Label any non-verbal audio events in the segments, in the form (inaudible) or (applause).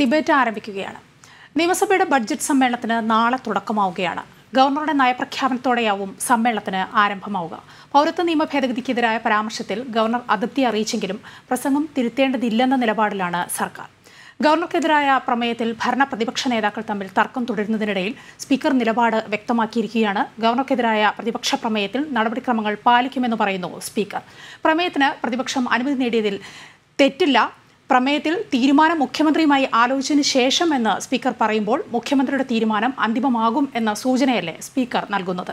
debate ആരംഭിക്കുകയാണ് നിയമസഭയുടെ budget സമ്മേളനത്തിന് നാളെ തുടക്കമാവുകയാണ് ഗവർണറുടെ നയപ്രഖ്യാപനത്തോടെയാവും സമ്മേളനത്തിന് ആരംഭമാവുക പൗരത്വ നിയമ ഭേദഗതിക്കെതിരായ പരാമർശത്തിൽ ഗവർണർ അതൃപ്തി അറിയിച്ചെങ്കിലും പ്രസംഗം തിരുത്തേണ്ടതില്ലെന്ന നിലപാടിലാണ് സർക്കാർ ഗവർണർക്കെതിരായ പ്രമേയത്തിൽ ഭരണ പ്രതിപക്ഷ നേതാക്കൾ തമ്മിൽ തർക്കം തുടരുന്നതിനിടയിൽ സ്പീക്കർ നിലപാട് വ്യക്തമാക്കിയിരിക്കുകയാണ് ഗവർണർക്കെതിരായ പ്രതിപക്ഷ പ്രമേയത്തിൽ നടപടിക്രമങ്ങൾ പാലിക്കുമെന്ന് പറയുന്നു സ്പീക്കർ പ്രമേയത്തിന് പ്രതിപക്ഷം അനുമതി നേടിയതിൽ തെറ്റില്ല പ്രമേയത്തിൽ തീരുമാനം മുഖ്യമന്ത്രിയുമായി ആലോചിച്ചതിന് ശേഷം എന്ന് സ്പീക്കർ പറയുമ്പോൾ മുഖ്യമന്ത്രിയുടെ തീരുമാനം അന്തിമമാകും എന്ന സൂചനയല്ലേ സ്പീക്കർ നൽകുന്നത്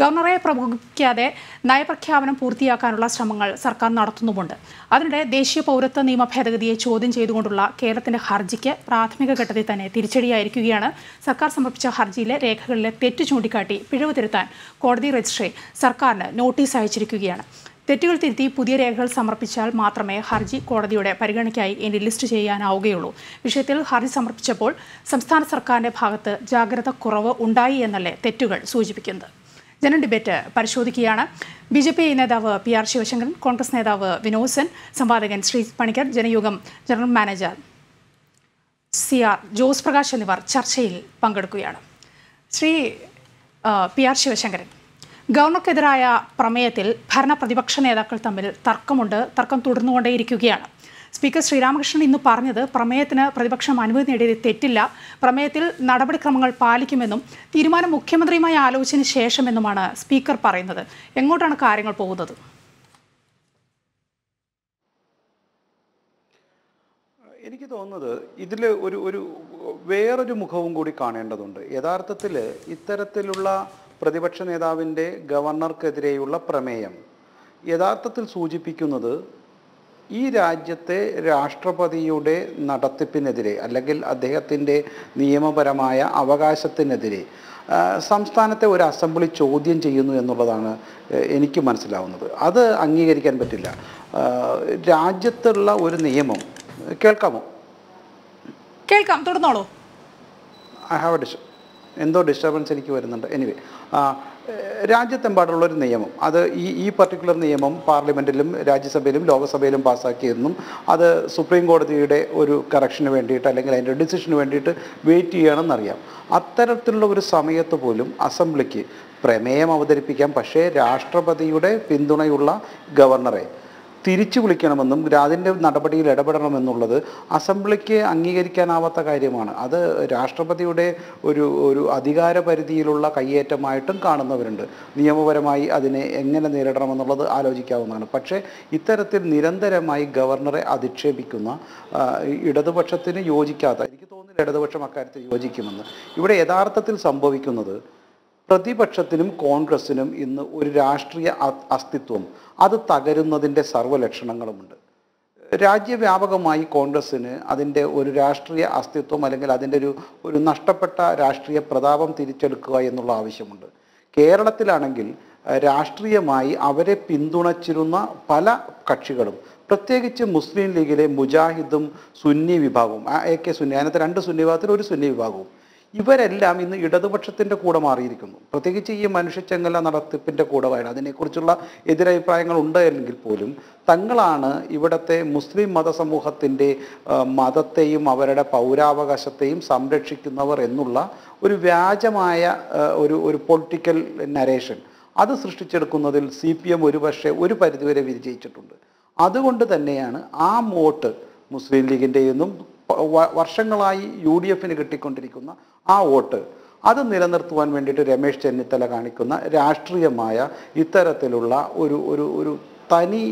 ഗവർണറെ പ്രകോപിക്കാതെ നയപ്രഖ്യാപനം പൂർത്തിയാക്കാനുള്ള ശ്രമങ്ങൾ സർക്കാർ നടത്തുന്നുമുണ്ട് അതിനിടെ ദേശീയ പൗരത്വ നിയമ ഭേദഗതിയെ ചോദ്യം ചെയ്തുകൊണ്ടുള്ള കേരളത്തിന്റെ ഹർജിക്ക് പ്രാഥമിക ഘട്ടത്തിൽ തന്നെ തിരിച്ചടിയായിരിക്കുകയാണ് സർക്കാർ സമർപ്പിച്ച ഹർജിയിലെ രേഖകളിലെ തെറ്റ് ചൂണ്ടിക്കാട്ടി പിഴവ് തിരുത്താൻ കോടതി രജിസ്ട്രി സർക്കാരിന് നോട്ടീസ് അയച്ചിരിക്കുകയാണ് തെറ്റുകൾ തിരുത്തി പുതിയ രേഖകൾ സമർപ്പിച്ചാൽ മാത്രമേ ഹർജി കോടതിയുടെ പരിഗണനയ്ക്കായി ഇനി ലിസ്റ്റ് ചെയ്യാനാവുകയുള്ളൂ വിഷയത്തിൽ ഹർജി സമർപ്പിച്ചപ്പോൾ സംസ്ഥാന സർക്കാരിന്റെ ഭാഗത്ത് ജാഗ്രത കുറവ് ഉണ്ടായി എന്നല്ലേ തെറ്റുകൾ സൂചിപ്പിക്കുന്നത് ജനം ഡിബേറ്റ് പരിശോധിക്കുകയാണ് ബി ജെ പി നേതാവ് പി ആർ ശിവശങ്കരൻ കോൺഗ്രസ് നേതാവ് വിനോദ് സെൻ സംവാദകൻ Shri Panicker Janayugam general manager C R Jose Prakash എന്നിവർ ചർച്ചയിൽ പങ്കെടുക്കുകയാണ് ശ്രീ പി ആർ ശിവശങ്കരൻ ഗവർണർക്കെതിരായ പ്രമേയത്തിൽ ഭരണ പ്രതിപക്ഷ നേതാക്കൾ തമ്മിൽ തർക്കമുണ്ട് തർക്കം തുടർന്നുകൊണ്ടേയിരിക്കുകയാണ് സ്പീക്കർ ശ്രീരാമകൃഷ്ണൻ ഇന്ന് പറഞ്ഞത് പ്രമേയത്തിന് പ്രതിപക്ഷം അനുമതി നേടിയത് തെറ്റില്ല പ്രമേയത്തിൽ നടപടിക്രമങ്ങൾ പാലിക്കുമെന്നും തീരുമാനം മുഖ്യമന്ത്രിയുമായി ആലോചിച്ചതിന് ശേഷമെന്നുമാണ് സ്പീക്കർ പറയുന്നത് എങ്ങോട്ടാണ് കാര്യങ്ങൾ പോകുന്നത് എനിക്ക് തോന്നുന്നത് ഇതിൽ ഒരു ഒരു വേറൊരു മുഖവും കൂടി കാണേണ്ടതുണ്ട് യഥാർത്ഥത്തിൽ ഇത്തരത്തിലുള്ള പ്രതിപക്ഷ നേതാവിൻ്റെ ഗവർണർക്കെതിരെയുള്ള പ്രമേയം യഥാർത്ഥത്തിൽ സൂചിപ്പിക്കുന്നത് ഈ രാജ്യത്തെ രാഷ്ട്രപതിയുടെ നടത്തിപ്പിനെതിരെ അല്ലെങ്കിൽ അദ്ദേഹത്തിൻ്റെ നിയമപരമായ അവകാശത്തിനെതിരെ സംസ്ഥാനത്തെ ഒരു അസംബ്ലി ചോദ്യം ചെയ്യുന്നു എന്നുള്ളതാണ് എനിക്ക് മനസ്സിലാവുന്നത് അത് അംഗീകരിക്കാൻ പറ്റില്ല രാജ്യത്തുള്ള ഒരു നിയമം കേൾക്കാമോ കേൾക്കാം തുടർന്നോളൂ ഐ ഹാവ് എ ഡിഷ്യൂ എന്തോ ഡിസ്റ്റർബൻസ് എനിക്ക് വരുന്നുണ്ട് എനിവേ രാജ്യത്തെമ്പാടുള്ളൊരു നിയമം അത് ഈ ഈ പർട്ടിക്കുലർ നിയമം പാർലമെൻറ്റിലും രാജ്യസഭയിലും ലോകസഭയിലും പാസ്സാക്കിയെന്നും അത് സുപ്രീം കോടതിയുടെ ഒരു കറക്ഷന് വേണ്ടിയിട്ട് അല്ലെങ്കിൽ അതിൻ്റെ ഡിസിഷന് വേണ്ടിയിട്ട് വെയിറ്റ് ചെയ്യണമെന്നറിയാം അത്തരത്തിലുള്ള ഒരു സമയത്ത് പോലും അസംബ്ലിക്ക് പ്രമേയം അവതരിപ്പിക്കാം പക്ഷേ രാഷ്ട്രപതിയുടെ പിന്തുണയുള്ള ഗവർണറെ തിരിച്ചു വിളിക്കണമെന്നും അതിൻ്റെ നടപടിയിൽ ഇടപെടണമെന്നുള്ളത് അസംബ്ലിക്ക് അംഗീകരിക്കാനാവാത്ത കാര്യമാണ് അത് രാഷ്ട്രപതിയുടെ ഒരു ഒരു അധികാര പരിധിയിലുള്ള കയ്യേറ്റമായിട്ടും കാണുന്നവരുണ്ട് നിയമപരമായി അതിനെ എങ്ങനെ നേരിടണമെന്നുള്ളത് ആലോചിക്കാവുന്നതാണ് പക്ഷേ ഇത്തരത്തിൽ നിരന്തരമായി ഗവർണറെ അധിക്ഷേപിക്കുന്ന ഇടതുപക്ഷത്തിന് യോജിക്കാത്ത എനിക്ക് തോന്നുന്നില്ല ഇടതുപക്ഷം അക്കാര്യത്തിൽ യോജിക്കുമെന്ന് ഇവിടെ യഥാർത്ഥത്തിൽ സംഭവിക്കുന്നത് പ്രതിപക്ഷത്തിനും കോൺഗ്രസിനും ഇന്ന് ഒരു രാഷ്ട്രീയ അസ്തിത്വം അത് തകരുന്നതിൻ്റെ സർവ്വലക്ഷണങ്ങളുമുണ്ട് രാജ്യവ്യാപകമായി കോൺഗ്രസ്സിന് അതിൻ്റെ ഒരു രാഷ്ട്രീയ അസ്തിത്വം അല്ലെങ്കിൽ അതിൻ്റെ ഒരു ഒരു നഷ്ടപ്പെട്ട രാഷ്ട്രീയ പ്രതാപം തിരിച്ചെടുക്കുക എന്നുള്ള ആവശ്യമുണ്ട് കേരളത്തിലാണെങ്കിൽ രാഷ്ട്രീയമായി അവരെ പിന്തുണച്ചിരുന്ന പല കക്ഷികളും പ്രത്യേകിച്ച് മുസ്ലിം ലീഗിലെ മുജാഹിദും സുന്നി വിഭാഗവും എ കെ സുന്നി അതിനകത്ത് രണ്ട് സുന്നി വിഭാഗത്തിൽ ഒരു സുന്നി വിഭാഗവും ഇവരെല്ലാം ഇന്ന് ഇടതുപക്ഷത്തിൻ്റെ കൂടെ മാറിയിരിക്കുന്നു പ്രത്യേകിച്ച് ഈ മനുഷ്യച്ചെങ്ങല നടത്തിപ്പിൻ്റെ കൂടെ വരണം അതിനെക്കുറിച്ചുള്ള എതിരഭിപ്രായങ്ങൾ ഉണ്ട് എങ്കിൽ പോലും തങ്ങളാണ് ഇവിടുത്തെ മുസ്ലിം മതസമൂഹത്തിൻ്റെ മതത്തെയും അവരുടെ പൗരാവകാശത്തെയും സംരക്ഷിക്കുന്നവർ എന്നുള്ള ഒരു വ്യാജമായ ഒരു ഒരു പൊളിറ്റിക്കൽ നരേഷൻ അത് സൃഷ്ടിച്ചെടുക്കുന്നതിൽ സി പി എം ഒരുപക്ഷെ ഒരു പരിധിവരെ വിജയിച്ചിട്ടുണ്ട് അതുകൊണ്ട് തന്നെയാണ് ആ വോട്ട് മുസ്ലിം ലീഗിൻ്റെ നിന്നും വർഷങ്ങളായി യു ഡി എഫിന് കിട്ടിക്കൊണ്ടിരിക്കുന്ന ആ വോട്ട് അത് നിലനിർത്തുവാൻ വേണ്ടിയിട്ട് രമേശ് ചെന്നിത്തല കാണിക്കുന്ന രാഷ്ട്രീയമായ ഇത്തരത്തിലുള്ള ഒരു ഒരു ഒരു തനി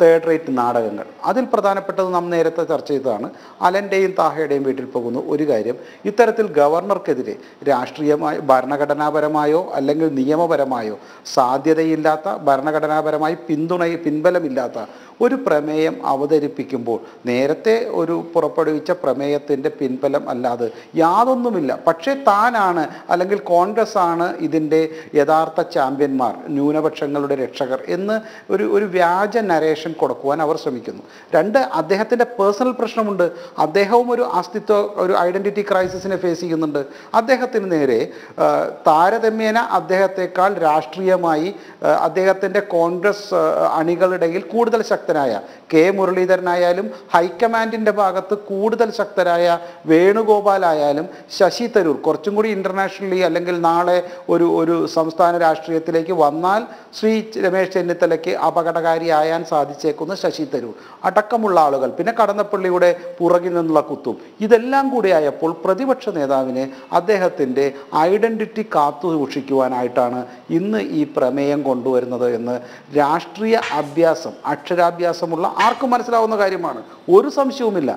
തേർഡ് റേറ്റ് നാടകങ്ങൾ അതിൽ പ്രധാനപ്പെട്ടത് നാം നേരത്തെ ചർച്ച ചെയ്തതാണ് അലൻ്റെയും താഹയുടെയും വീട്ടിൽ പോകുന്ന ഒരു കാര്യം ഇത്തരത്തിൽ ഗവർണർക്കെതിരെ രാഷ്ട്രീയമായി ഭരണഘടനാപരമായോ അല്ലെങ്കിൽ നിയമപരമായോ സാധ്യതയില്ലാത്ത ഭരണഘടനാപരമായി പിന്തുണ പിൻബലമില്ലാത്ത ഒരു പ്രമേയം അവതരിപ്പിക്കുമ്പോൾ നേരത്തെ ഒരു പുറപ്പെടുവിച്ച പ്രമേയത്തിൻ്റെ പിൻബലം അല്ലാതെ യാതൊന്നുമില്ല പക്ഷേ താനാണ് അല്ലെങ്കിൽ കോൺഗ്രസ് ആണ് ഇതിൻ്റെ യഥാർത്ഥ ചാമ്പ്യന്മാർ ന്യൂനപക്ഷങ്ങളുടെ രക്ഷകർ എന്ന് ഒരു ഒരു വ്യാജ നരേഷൻ കൊടുക്കുവാൻ അവർ ശ്രമിക്കുന്നു രണ്ട് അദ്ദേഹത്തിൻ്റെ പേഴ്സണൽ പ്രശ്നമുണ്ട് അദ്ദേഹവും ഒരു അസ്തിത്വ ഒരു ഐഡൻറ്റിറ്റി ക്രൈസിസിനെ ഫേസ് ചെയ്യുന്നുണ്ട് അദ്ദേഹത്തിന് നേരെ താരതമ്യേന അദ്ദേഹത്തെക്കാൾ രാഷ്ട്രീയമായി അദ്ദേഹത്തിൻ്റെ കോൺഗ്രസ് അണികളിടയിൽ കൂടുതൽ ശക്തനായ കെ മുരളീധരനായാലും ഹൈക്കമാൻഡിൻ്റെ ഭാഗത്ത് കൂടുതൽ ശക്തരായ വേണുഗോപാലായാലും ശശി തരൂർ കുറച്ചും കൂടി ഇൻ്റർനാഷണലി അല്ലെങ്കിൽ നാളെ ഒരു ഒരു സംസ്ഥാന രാഷ്ട്രീയത്തിലേക്ക് വന്നാൽ ശ്രീ രമേശ് ചെന്നിത്തലയ്ക്ക് അപകടകാരിയായാൻ സാധിച്ചേക്കുന്ന ശശി തരൂർ അടക്കമുള്ള ആളുകൾ പിന്നെ കടന്നപ്പള്ളിയുടെ പുറകിൽ നിന്നുള്ള കുത്തും ഇതെല്ലാം കൂടി ആയപ്പോൾ പ്രതിപക്ഷ നേതാവിനെ അദ്ദേഹത്തിൻ്റെ ഐഡൻറ്റിറ്റി കാത്തു സൂക്ഷിക്കുവാനായിട്ടാണ് ഇന്ന് ഈ പ്രമേയം കൊണ്ടുവരുന്നത് എന്ന് രാഷ്ട്രീയ അഭ്യാസം അക്ഷരാഭ്യാസമുള്ള ആർക്കും മനസ്സിലാവുന്ന കാര്യമാണ് ഒരു സംശയവുമില്ല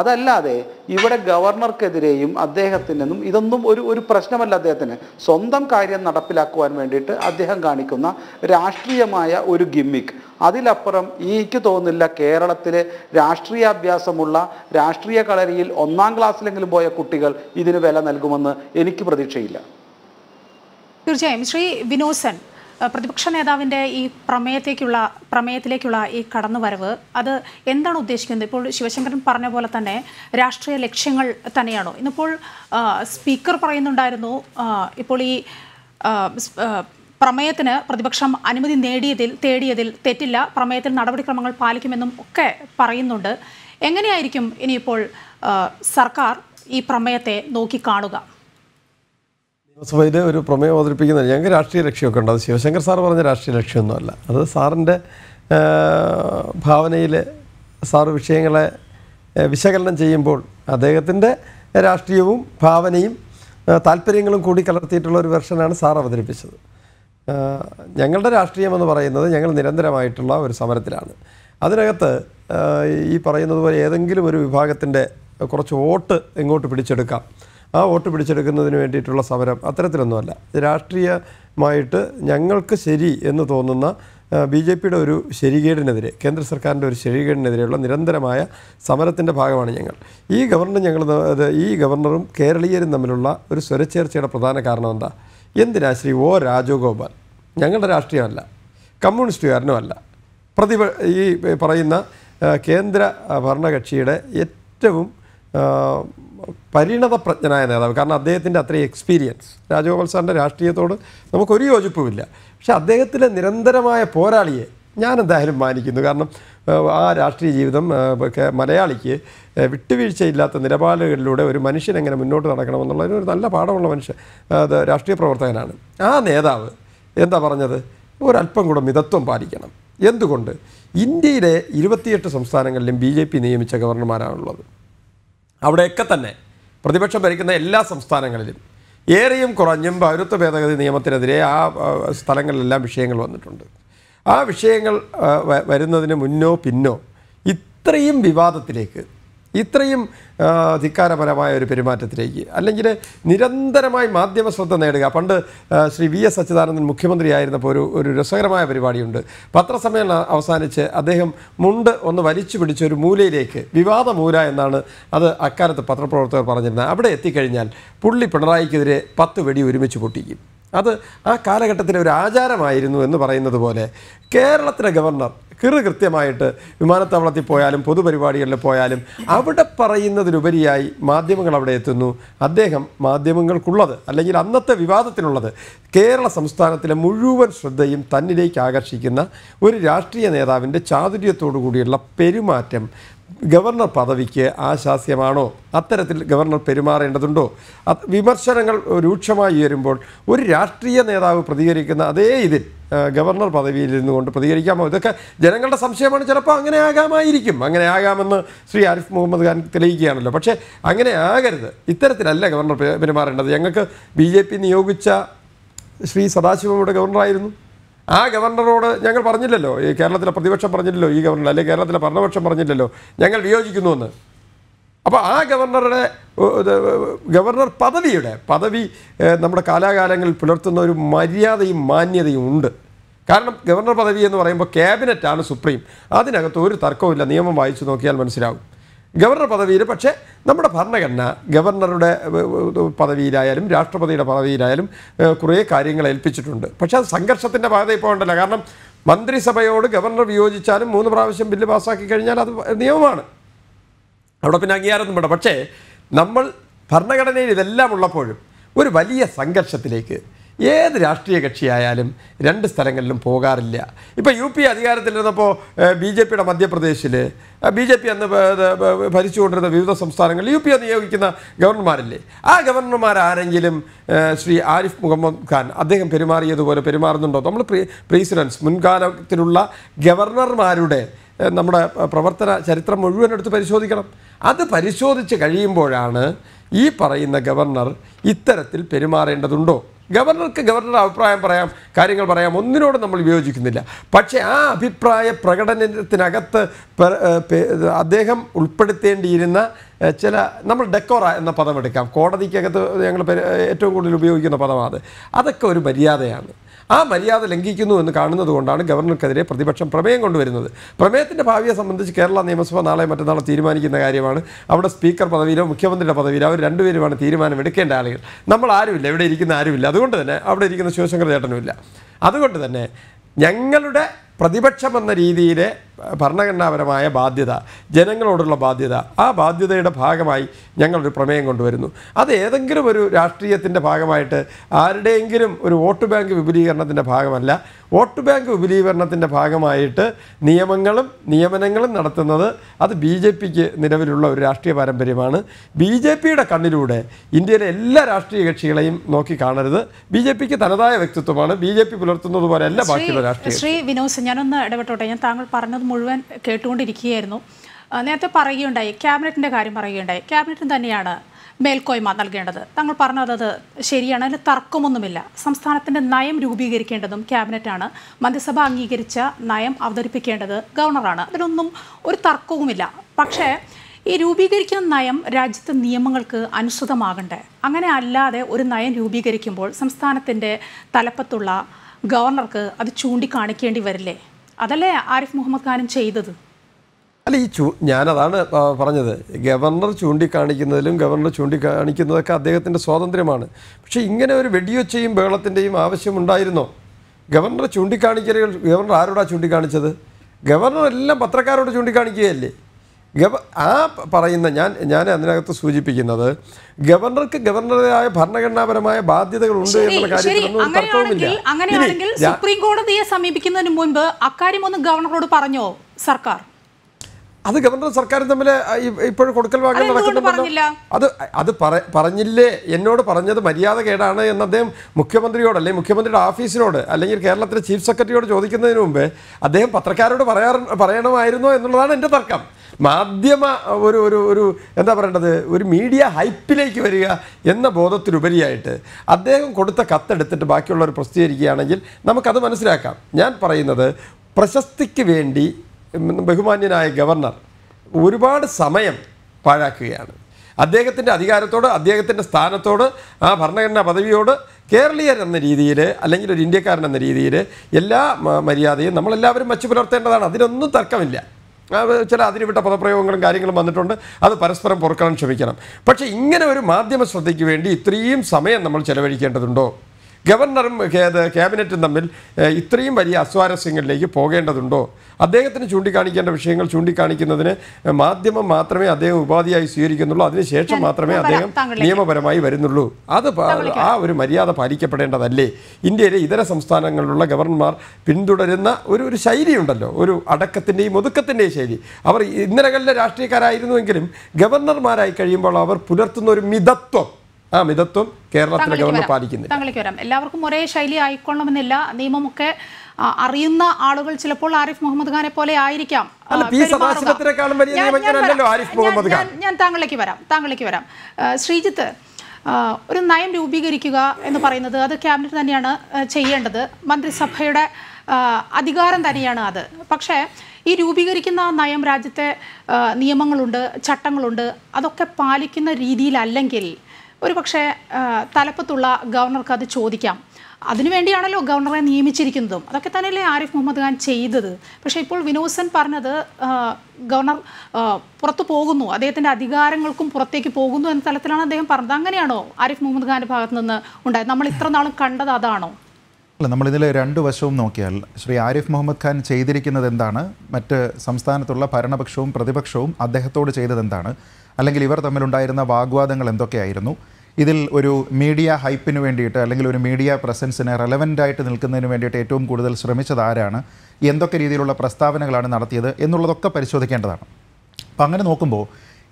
അതല്ലാതെ ഇവിടെ ഗവർണർക്കെതിരെയും അദ്ദേഹത്തിനെന്നും ഇതൊന്നും ഒരു ഒരു പ്രശ്നമല്ല അദ്ദേഹത്തിന് സ്വന്തം കാര്യം നടപ്പിലാക്കുവാൻ വേണ്ടിയിട്ട് അദ്ദേഹം കാണിക്കുന്ന രാഷ്ട്രീയമായ ഒരു ഗിമ്മിക്ക് അതിലപ്പുറം മലപ്പുറം എനിക്ക് തോന്നുന്നില്ല കേരളത്തിലെ രാഷ്ട്രീയാഭ്യാസമുള്ള രാഷ്ട്രീയ കളരിയിൽ ഒന്നാം ക്ലാസ്സിലെങ്കിലും പോയ കുട്ടികൾ ഇതിന് വില നൽകുമെന്ന് എനിക്ക് പ്രതീക്ഷയില്ല തീർച്ചയായും ശ്രീ വിനോസൻ പ്രതിപക്ഷ നേതാവിൻ്റെ ഈ പ്രമേയത്തേക്കുള്ള പ്രമേയത്തിലേക്കുള്ള ഈ വരവ് അത് എന്താണ് ഉദ്ദേശിക്കുന്നത് ഇപ്പോൾ ശിവശങ്കരൻ പറഞ്ഞ പോലെ തന്നെ രാഷ്ട്രീയ ലക്ഷ്യങ്ങൾ തന്നെയാണോ ഇന്നിപ്പോൾ സ്പീക്കർ പറയുന്നുണ്ടായിരുന്നു ഇപ്പോൾ ഈ പ്രമേയത്തിന് പ്രതിപക്ഷം അനുമതി നേടിയതിൽ തേടിയതിൽ തെറ്റില്ല പ്രമേയത്തിൽ നടപടിക്രമങ്ങൾ പാലിക്കുമെന്നും ഒക്കെ പറയുന്നുണ്ട് എങ്ങനെയായിരിക്കും ഇനിയിപ്പോൾ സർക്കാർ ഈ പ്രമേയത്തെ നോക്കിക്കാണുക നിയമസഭയിൽ ഒരു പ്രമേയം അവതരിപ്പിക്കുന്നത് ഞങ്ങൾക്ക് രാഷ്ട്രീയ ലക്ഷ്യമൊക്കെ ഉണ്ട് അത് ശിവശങ്കർ സാർ പറഞ്ഞ രാഷ്ട്രീയ ലക്ഷ്യമൊന്നുമല്ല അത് സാറിൻ്റെ ഭാവനയിൽ സാറ് വിഷയങ്ങളെ വിശകലനം ചെയ്യുമ്പോൾ അദ്ദേഹത്തിൻ്റെ രാഷ്ട്രീയവും ഭാവനയും താല്പര്യങ്ങളും കൂടി കലർത്തിയിട്ടുള്ള ഒരു വെർഷനാണ് സാർ അവതരിപ്പിച്ചത് ഞങ്ങളുടെ രാഷ്ട്രീയം എന്ന് പറയുന്നത് ഞങ്ങൾ നിരന്തരമായിട്ടുള്ള ഒരു സമരത്തിലാണ് അതിനകത്ത് ഈ പറയുന്നത് പോലെ ഏതെങ്കിലും ഒരു വിഭാഗത്തിൻ്റെ കുറച്ച് വോട്ട് ഇങ്ങോട്ട് പിടിച്ചെടുക്കാം ആ വോട്ട് പിടിച്ചെടുക്കുന്നതിന് വേണ്ടിയിട്ടുള്ള സമരം അത്തരത്തിലൊന്നുമല്ല രാഷ്ട്രീയമായിട്ട് ഞങ്ങൾക്ക് ശരി എന്ന് തോന്നുന്ന ബി ജെ പിയുടെ ഒരു ശരികേടിനെതിരെ കേന്ദ്ര സർക്കാരിൻ്റെ ഒരു ശരികേടിനെതിരെയുള്ള നിരന്തരമായ സമരത്തിൻ്റെ ഭാഗമാണ് ഞങ്ങൾ ഈ ഗവർണർ ഞങ്ങൾ ഈ ഗവർണറും കേരളീയരും തമ്മിലുള്ള ഒരു സ്വരച്ചേർച്ചയുടെ പ്രധാന കാരണം എന്താ എന്തിനാ ശ്രീ ഒ രാജഗോപാൽ ഞങ്ങളുടെ രാഷ്ട്രീയമല്ല കമ്മ്യൂണിസ്റ്റുകാരനുമല്ല പ്രതിപ ഈ പറയുന്ന കേന്ദ്ര ഭരണകക്ഷിയുടെ ഏറ്റവും പരിണതപ്രജ്ഞനായ നേതാവ് കാരണം അദ്ദേഹത്തിൻ്റെ അത്രയും എക്സ്പീരിയൻസ് രാജഗോപാൽ സാറിൻ്റെ രാഷ്ട്രീയത്തോട് നമുക്കൊരു യോജിപ്പുമില്ല പക്ഷേ അദ്ദേഹത്തിൻ്റെ നിരന്തരമായ പോരാളിയെ ഞാൻ എന്തായാലും മാനിക്കുന്നു കാരണം ആ രാഷ്ട്രീയ ജീവിതം മലയാളിക്ക് വിട്ടുവീഴ്ചയില്ലാത്ത നിലപാടുകളിലൂടെ ഒരു മനുഷ്യൻ എങ്ങനെ മുന്നോട്ട് നടക്കണമെന്നുള്ളതിന് ഒരു നല്ല പാഠമുള്ള മനുഷ്യൻ അത് രാഷ്ട്രീയ പ്രവർത്തകനാണ് ആ നേതാവ് എന്താ പറഞ്ഞത് ഒരല്പം കൂടെ മിതത്വം പാലിക്കണം എന്തുകൊണ്ട് ഇന്ത്യയിലെ ഇരുപത്തിയെട്ട് സംസ്ഥാനങ്ങളിലും ബി ജെ പി നിയമിച്ച ഗവർണർമാരാണുള്ളത് അവിടെയൊക്കെ തന്നെ പ്രതിപക്ഷം ഭരിക്കുന്ന എല്ലാ സംസ്ഥാനങ്ങളിലും ഏറെയും കുറഞ്ഞും പൗരത്വ ഭേദഗതി നിയമത്തിനെതിരെ ആ സ്ഥലങ്ങളിലെല്ലാം വിഷയങ്ങൾ വന്നിട്ടുണ്ട് ആ വിഷയങ്ങൾ വരുന്നതിന് മുന്നോ പിന്നോ ഇത്രയും വിവാദത്തിലേക്ക് ഇത്രയും ധിക്കാരപരമായ ഒരു പെരുമാറ്റത്തിലേക്ക് അല്ലെങ്കിൽ നിരന്തരമായി മാധ്യമ ശ്രദ്ധ നേടുക പണ്ട് ശ്രീ വി എസ് അച്യുതാനന്ദൻ മുഖ്യമന്ത്രിയായിരുന്നപ്പോൾ ഒരു ഒരു രസകരമായ പരിപാടിയുണ്ട് പത്രസമ്മേളനം അവസാനിച്ച് അദ്ദേഹം മുണ്ട് ഒന്ന് വലിച്ചു പിടിച്ച ഒരു മൂലയിലേക്ക് വിവാദ മൂല എന്നാണ് അത് അക്കാലത്ത് പത്രപ്രവർത്തകർ പറഞ്ഞിരുന്നത് അവിടെ എത്തിക്കഴിഞ്ഞാൽ പുള്ളി പിണറായിക്കെതിരെ പത്ത് വെടി ഒരുമിച്ച് പൊട്ടിക്കും അത് ആ കാലഘട്ടത്തിലെ ഒരു ആചാരമായിരുന്നു എന്ന് പറയുന്നത് പോലെ കേരളത്തിലെ ഗവർണർ കിറു കൃത്യമായിട്ട് വിമാനത്താവളത്തിൽ പോയാലും പൊതുപരിപാടികളിൽ പോയാലും അവിടെ പറയുന്നതിലുപരിയായി മാധ്യമങ്ങൾ അവിടെ എത്തുന്നു അദ്ദേഹം മാധ്യമങ്ങൾക്കുള്ളത് അല്ലെങ്കിൽ അന്നത്തെ വിവാദത്തിനുള്ളത് കേരള സംസ്ഥാനത്തിലെ മുഴുവൻ ശ്രദ്ധയും തന്നിലേക്ക് ആകർഷിക്കുന്ന ഒരു രാഷ്ട്രീയ നേതാവിൻ്റെ ചാതുര്യത്തോടു കൂടിയുള്ള പെരുമാറ്റം ഗവർണർ പദവിക്ക് ആശാസ്യമാണോ അത്തരത്തിൽ ഗവർണർ പെരുമാറേണ്ടതുണ്ടോ വിമർശനങ്ങൾ രൂക്ഷമായി വരുമ്പോൾ ഒരു രാഷ്ട്രീയ നേതാവ് പ്രതികരിക്കുന്ന അതേ ഇതിൽ ഗവർണർ പദവിയിൽ നിന്നുകൊണ്ട് പ്രതികരിക്കാമോ ഇതൊക്കെ ജനങ്ങളുടെ സംശയമാണ് ചിലപ്പോൾ അങ്ങനെ ആകാമായിരിക്കും അങ്ങനെ ആകാമെന്ന് ശ്രീ ആരിഫ് മുഹമ്മദ് ഖാൻ തെളിയിക്കുകയാണല്ലോ പക്ഷേ അങ്ങനെ ആകരുത് ഇത്തരത്തിലല്ല ഗവർണർ പെരുമാറേണ്ടത് ഞങ്ങൾക്ക് ബി നിയോഗിച്ച ശ്രീ സദാശിവയുടെ ഗവർണറായിരുന്നു ആ ഗവർണറോട് ഞങ്ങൾ പറഞ്ഞില്ലല്ലോ ഈ കേരളത്തിലെ പ്രതിപക്ഷം പറഞ്ഞില്ലല്ലോ ഈ ഗവർണർ അല്ലെങ്കിൽ കേരളത്തിലെ ഭരണപക്ഷം പറഞ്ഞില്ലല്ലോ ഞങ്ങൾ വിയോജിക്കുന്നുവെന്ന് അപ്പോൾ ആ ഗവർണറുടെ ഗവർണർ പദവിയുടെ പദവി നമ്മുടെ കാലാകാലങ്ങളിൽ പുലർത്തുന്ന ഒരു മര്യാദയും മാന്യതയും ഉണ്ട് കാരണം ഗവർണർ പദവി എന്ന് പറയുമ്പോൾ ക്യാബിനറ്റാണ് സുപ്രീം അതിനകത്ത് ഒരു തർക്കവുമില്ല നിയമം വായിച്ചു നോക്കിയാൽ മനസ്സിലാവും ഗവർണർ പദവിയിൽ പക്ഷേ നമ്മുടെ ഭരണഘടന ഗവർണറുടെ പദവിയിലായാലും രാഷ്ട്രപതിയുടെ പദവിയിലായാലും കുറേ കാര്യങ്ങൾ ഏൽപ്പിച്ചിട്ടുണ്ട് പക്ഷേ അത് സംഘർഷത്തിൻ്റെ ഭാഗതയിൽ പോകണ്ടല്ലോ കാരണം മന്ത്രിസഭയോട് ഗവർണർ വിയോജിച്ചാലും മൂന്ന് പ്രാവശ്യം ബില്ല് പാസ്സാക്കി കഴിഞ്ഞാൽ അത് നിയമമാണ് അവിടെ പിന്നെ അംഗീകാരമൊന്നും വേണ്ട പക്ഷേ നമ്മൾ ഭരണഘടനയിൽ ഇതെല്ലാം ഉള്ളപ്പോഴും ഒരു വലിയ സംഘർഷത്തിലേക്ക് ഏത് രാഷ്ട്രീയ കക്ഷിയായാലും രണ്ട് സ്ഥലങ്ങളിലും പോകാറില്ല ഇപ്പോൾ യു പി അധികാരത്തിലിരുന്നപ്പോൾ ബി ജെ പിയുടെ മധ്യപ്രദേശിൽ ബി ജെ പി അന്ന് ഭരിച്ചുകൊണ്ടിരുന്ന വിവിധ സംസ്ഥാനങ്ങളിൽ യു പി നിയോഗിക്കുന്ന ഗവർണർമാരില്ലേ ആ ഗവർണർമാരാരെങ്കിലും ശ്രീ ആരിഫ് മുഹമ്മദ് ഖാൻ അദ്ദേഹം പെരുമാറിയതുപോലെ പെരുമാറുന്നുണ്ടോ നമ്മൾ പ്രസിഡൻസ് മുൻകാലത്തിലുള്ള ഗവർണർമാരുടെ നമ്മുടെ പ്രവർത്തന ചരിത്രം മുഴുവൻ എടുത്ത് പരിശോധിക്കണം അത് പരിശോധിച്ച് കഴിയുമ്പോഴാണ് ഈ പറയുന്ന ഗവർണർ ഇത്തരത്തിൽ പെരുമാറേണ്ടതുണ്ടോ ഗവർണർക്ക് ഗവർണറുടെ അഭിപ്രായം പറയാം കാര്യങ്ങൾ പറയാം ഒന്നിനോട് നമ്മൾ വിയോജിക്കുന്നില്ല പക്ഷേ ആ അഭിപ്രായ പ്രകടനത്തിനകത്ത് അദ്ദേഹം ഉൾപ്പെടുത്തേണ്ടിയിരുന്ന ചില നമ്മൾ ഡെക്കോറ എന്ന പദം എടുക്കാം കോടതിക്കകത്ത് ഞങ്ങൾ ഏറ്റവും കൂടുതൽ ഉപയോഗിക്കുന്ന പദമാണ് അതൊക്കെ ഒരു മര്യാദയാണ് ആ മര്യാദ ലംഘിക്കുന്നു എന്ന് കാണുന്നത് കൊണ്ടാണ് ഗവർണർക്കെതിരെ പ്രതിപക്ഷം പ്രമേയം കൊണ്ടുവരുന്നത് പ്രമേയത്തിൻ്റെ ഭാവിയെ സംബന്ധിച്ച് കേരള നിയമസഭ നാളെ മറ്റന്നാളെ തീരുമാനിക്കുന്ന കാര്യമാണ് അവിടെ സ്പീക്കർ പദവിയിലോ മുഖ്യമന്ത്രിയുടെ പദവിയിലോ അവർ രണ്ടുപേരുമാണ് തീരുമാനം എടുക്കേണ്ട ആളുകൾ നമ്മൾ ആരുമില്ല ഇവിടെ ഇരിക്കുന്ന ആരുമില്ല അതുകൊണ്ട് തന്നെ അവിടെ ഇരിക്കുന്ന ശിവശങ്കർ ചേട്ടനുമില്ല അതുകൊണ്ട് തന്നെ ഞങ്ങളുടെ പ്രതിപക്ഷം എന്ന രീതിയിലെ ഭരണഘടനാപരമായ ബാധ്യത ജനങ്ങളോടുള്ള ബാധ്യത ആ ബാധ്യതയുടെ ഭാഗമായി ഞങ്ങളൊരു പ്രമേയം കൊണ്ടുവരുന്നു അത് ഏതെങ്കിലും ഒരു രാഷ്ട്രീയത്തിൻ്റെ ഭാഗമായിട്ട് ആരുടെയെങ്കിലും ഒരു വോട്ട് ബാങ്ക് വിപുലീകരണത്തിൻ്റെ ഭാഗമല്ല വോട്ട് ബാങ്ക് വിപുലീകരണത്തിൻ്റെ ഭാഗമായിട്ട് നിയമങ്ങളും നിയമനങ്ങളും നടത്തുന്നത് അത് ബി ജെ പിക്ക് നിലവിലുള്ള ഒരു രാഷ്ട്രീയ പാരമ്പര്യമാണ് ബി ജെ പിയുടെ കണ്ണിലൂടെ ഇന്ത്യയിലെ എല്ലാ രാഷ്ട്രീയ കക്ഷികളെയും നോക്കി കാണരുത് ബി ജെ പിക്ക് തനതായ വ്യക്തിത്വമാണ് ബി ജെ പി പുലർത്തുന്നത് പോലെയല്ല ബാക്കിയുള്ള രാഷ്ട്രീയ ശ്രീ വിനോദ് ഞാനൊന്ന് ഇടപെട്ടോട്ടെ ഞാൻ താങ്കൾ പറഞ്ഞത് മുഴുവൻ കേട്ടുകൊണ്ടിരിക്കുകയായിരുന്നു നേരത്തെ പറയുകയുണ്ടായി ക്യാബിനറ്റിൻ്റെ കാര്യം പറയുകയുണ്ടായി ക്യാബിനറ്റിന് തന്നെയാണ് മേൽക്കോയ്മ നൽകേണ്ടത് താങ്കൾ പറഞ്ഞത് ശരിയാണ് അതിൽ തർക്കമൊന്നുമില്ല സംസ്ഥാനത്തിൻ്റെ നയം രൂപീകരിക്കേണ്ടതും ക്യാബിനറ്റാണ് മന്ത്രിസഭ അംഗീകരിച്ച നയം അവതരിപ്പിക്കേണ്ടത് ഗവർണറാണ് അതിലൊന്നും ഒരു തർക്കവുമില്ല പക്ഷേ ഈ രൂപീകരിക്കുന്ന നയം രാജ്യത്തെ നിയമങ്ങൾക്ക് അനുസൃതമാകണ്ടേ അങ്ങനെ അല്ലാതെ ഒരു നയം രൂപീകരിക്കുമ്പോൾ സംസ്ഥാനത്തിൻ്റെ തലപ്പത്തുള്ള ഗവർണർക്ക് അത് ചൂണ്ടിക്കാണിക്കേണ്ടി വരില്ലേ അതല്ലേ ആരിഫ് മുഹമ്മദ് ഖാനും ചെയ്തത് അല്ല ഈ ചൂ ഞാനതാണ് പറഞ്ഞത് ഗവർണർ ചൂണ്ടിക്കാണിക്കുന്നതിലും ഗവർണർ ചൂണ്ടിക്കാണിക്കുന്നതൊക്കെ അദ്ദേഹത്തിൻ്റെ സ്വാതന്ത്ര്യമാണ് പക്ഷേ ഇങ്ങനെ ഒരു വെടിയൊച്ചയും ബഹളത്തിൻ്റെയും ആവശ്യമുണ്ടായിരുന്നോ ഗവർണർ ചൂണ്ടിക്കാണിക്കലുകൾ ഗവർണർ ആരോടാ ചൂണ്ടിക്കാണിച്ചത് ഗവർണർ എല്ലാം പത്രക്കാരോട് ചൂണ്ടിക്കാണിക്കുകയല്ലേ ഗവ ആ പറയുന്ന ഞാൻ ഞാൻ അതിനകത്ത് സൂചിപ്പിക്കുന്നത് ഗവർണർക്ക് ഗവർണറായ ഭരണഘടനാപരമായ ഉണ്ട് എന്നുള്ള അങ്ങനെയാണെങ്കിൽ സുപ്രീം കോടതിയെ സമീപിക്കുന്നതിന് മുൻപ് അക്കാര്യം ഒന്ന് ഗവർണറോട് പറഞ്ഞോ സർക്കാർ അത് ഗവർണർ സർക്കാരും തമ്മിൽ ഇപ്പോൾ കൊടുക്കൽ വാങ്ങൽ നടക്കുന്നില്ല അത് അത് പറഞ്ഞില്ലേ എന്നോട് പറഞ്ഞത് മര്യാദ കേടാണ് എന്ന് അദ്ദേഹം മുഖ്യമന്ത്രിയോട് അല്ലെങ്കിൽ മുഖ്യമന്ത്രിയുടെ ഓഫീസിനോട് അല്ലെങ്കിൽ കേരളത്തിലെ ചീഫ് സെക്രട്ടറിയോട് ചോദിക്കുന്നതിന് മുമ്പ് അദ്ദേഹം പത്രക്കാരോട് പറയാറ് പറയണമായിരുന്നോ എന്നുള്ളതാണ് എൻ്റെ തർക്കം മാധ്യമ ഒരു ഒരു ഒരു എന്താ പറയേണ്ടത് ഒരു മീഡിയ ഹൈപ്പിലേക്ക് വരിക എന്ന ബോധത്തിലുപരിയായിട്ട് അദ്ദേഹം കൊടുത്ത കത്തെടുത്തിട്ട് ബാക്കിയുള്ളവർ പ്രസിദ്ധീകരിക്കുകയാണെങ്കിൽ നമുക്കത് മനസ്സിലാക്കാം ഞാൻ പറയുന്നത് പ്രശസ്തിക്ക് വേണ്ടി ബഹുമാന്യനായ ഗവർണർ ഒരുപാട് സമയം പാഴാക്കുകയാണ് അദ്ദേഹത്തിൻ്റെ അധികാരത്തോട് അദ്ദേഹത്തിൻ്റെ സ്ഥാനത്തോട് ആ ഭരണഘടനാ പദവിയോട് കേരളീയർ എന്ന രീതിയിൽ അല്ലെങ്കിൽ ഒരു ഇന്ത്യക്കാരൻ എന്ന രീതിയിൽ എല്ലാ മര്യാദയും നമ്മളെല്ലാവരും വച്ചു പുലർത്തേണ്ടതാണ് അതിനൊന്നും തർക്കമില്ല ചില അതിരുവിട്ട പദപ്രയോഗങ്ങളും കാര്യങ്ങളും വന്നിട്ടുണ്ട് അത് പരസ്പരം പൊറുക്കാൻ ശ്രമിക്കണം പക്ഷേ ഇങ്ങനെ ഒരു മാധ്യമ ശ്രദ്ധയ്ക്ക് വേണ്ടി ഇത്രയും സമയം നമ്മൾ ചെലവഴിക്കേണ്ടതുണ്ടോ ഗവർണറും ക്യാബിനറ്റും തമ്മിൽ ഇത്രയും വലിയ അസ്വാരസ്യങ്ങളിലേക്ക് പോകേണ്ടതുണ്ടോ അദ്ദേഹത്തിന് ചൂണ്ടിക്കാണിക്കേണ്ട വിഷയങ്ങൾ ചൂണ്ടിക്കാണിക്കുന്നതിന് മാധ്യമം മാത്രമേ അദ്ദേഹം ഉപാധിയായി സ്വീകരിക്കുന്നുള്ളൂ അതിനുശേഷം മാത്രമേ അദ്ദേഹം നിയമപരമായി വരുന്നുള്ളൂ അത് ആ ഒരു മര്യാദ പാലിക്കപ്പെടേണ്ടതല്ലേ ഇന്ത്യയിലെ ഇതര സംസ്ഥാനങ്ങളിലുള്ള ഗവർണർമാർ പിന്തുടരുന്ന ഒരു ഒരു ശൈലിയുണ്ടല്ലോ ഒരു അടക്കത്തിൻ്റെയും ഒതുക്കത്തിൻ്റെയും ശൈലി അവർ ഇന്നലകളിലെ രാഷ്ട്രീയക്കാരായിരുന്നുവെങ്കിലും ഗവർണർമാരായി കഴിയുമ്പോൾ അവർ പുലർത്തുന്ന ഒരു മിതത്വം ആ മിതത്വം കേരളത്തിലെ ഗവർണർ പാലിക്കുന്നില്ല താങ്കളേക്ക് വരാം എല്ലാവർക്കും ഒരേ ശൈലി ആയിക്കൊള്ളണമെന്നില്ല നിയമമൊക്കെ അറിയുന്ന ആളുകൾ ചിലപ്പോൾ ആരിഫ് മുഹമ്മദ് ഖാനെ പോലെ ആയിരിക്കാം ഞാൻ താങ്കളിലേക്ക് വരാം താങ്കളിലേക്ക് വരാം ശ്രീജിത്ത് ഒരു നയം രൂപീകരിക്കുക എന്ന് പറയുന്നത് അത് ക്യാബിനറ്റ് തന്നെയാണ് ചെയ്യേണ്ടത് മന്ത്രിസഭയുടെ അധികാരം തന്നെയാണ് അത് പക്ഷേ ഈ രൂപീകരിക്കുന്ന നയം രാജ്യത്തെ നിയമങ്ങളുണ്ട് ചട്ടങ്ങളുണ്ട് അതൊക്കെ പാലിക്കുന്ന രീതിയിലല്ലെങ്കിൽ ഒരു പക്ഷേ തലപ്പത്തുള്ള ഗവർണർക്ക് അത് ചോദിക്കാം അതിനുവേണ്ടിയാണല്ലോ ഗവർണറെ നിയമിച്ചിരിക്കുന്നതും അതൊക്കെ തന്നെയല്ലേ ആരിഫ് മുഹമ്മദ് ഖാൻ ചെയ്തത് പക്ഷേ ഇപ്പോൾ വിനോസൻ പറഞ്ഞത് ഗവർണർ പുറത്തു പോകുന്നു അദ്ദേഹത്തിൻ്റെ അധികാരങ്ങൾക്കും പുറത്തേക്ക് പോകുന്നു എന്ന തലത്തിലാണ് അദ്ദേഹം പറഞ്ഞത് അങ്ങനെയാണോ ആരിഫ് മുഹമ്മദ് ഖാൻ്റെ ഭാഗത്ത് നിന്ന് ഉണ്ടായത് നമ്മൾ ഇത്ര നാളും കണ്ടത് അതാണോ അല്ല നമ്മളിതിൽ രണ്ട് വശവും നോക്കിയാൽ ശ്രീ ആരിഫ് മുഹമ്മദ് ഖാൻ ചെയ്തിരിക്കുന്നത് എന്താണ് മറ്റ് സംസ്ഥാനത്തുള്ള ഭരണപക്ഷവും പ്രതിപക്ഷവും അദ്ദേഹത്തോട് ചെയ്തത് എന്താണ് അല്ലെങ്കിൽ ഇവർ തമ്മിലുണ്ടായിരുന്ന വാഗ്വാദങ്ങൾ എന്തൊക്കെയായിരുന്നു ഇതിൽ ഒരു മീഡിയ ഹൈപ്പിന് വേണ്ടിയിട്ട് അല്ലെങ്കിൽ ഒരു മീഡിയ പ്രസൻസിന് റെലവൻ്റ് ആയിട്ട് നിൽക്കുന്നതിന് വേണ്ടിയിട്ട് ഏറ്റവും കൂടുതൽ ശ്രമിച്ചത് ആരാണ് എന്തൊക്കെ രീതിയിലുള്ള പ്രസ്താവനകളാണ് നടത്തിയത് എന്നുള്ളതൊക്കെ പരിശോധിക്കേണ്ടതാണ് അപ്പം അങ്ങനെ നോക്കുമ്പോൾ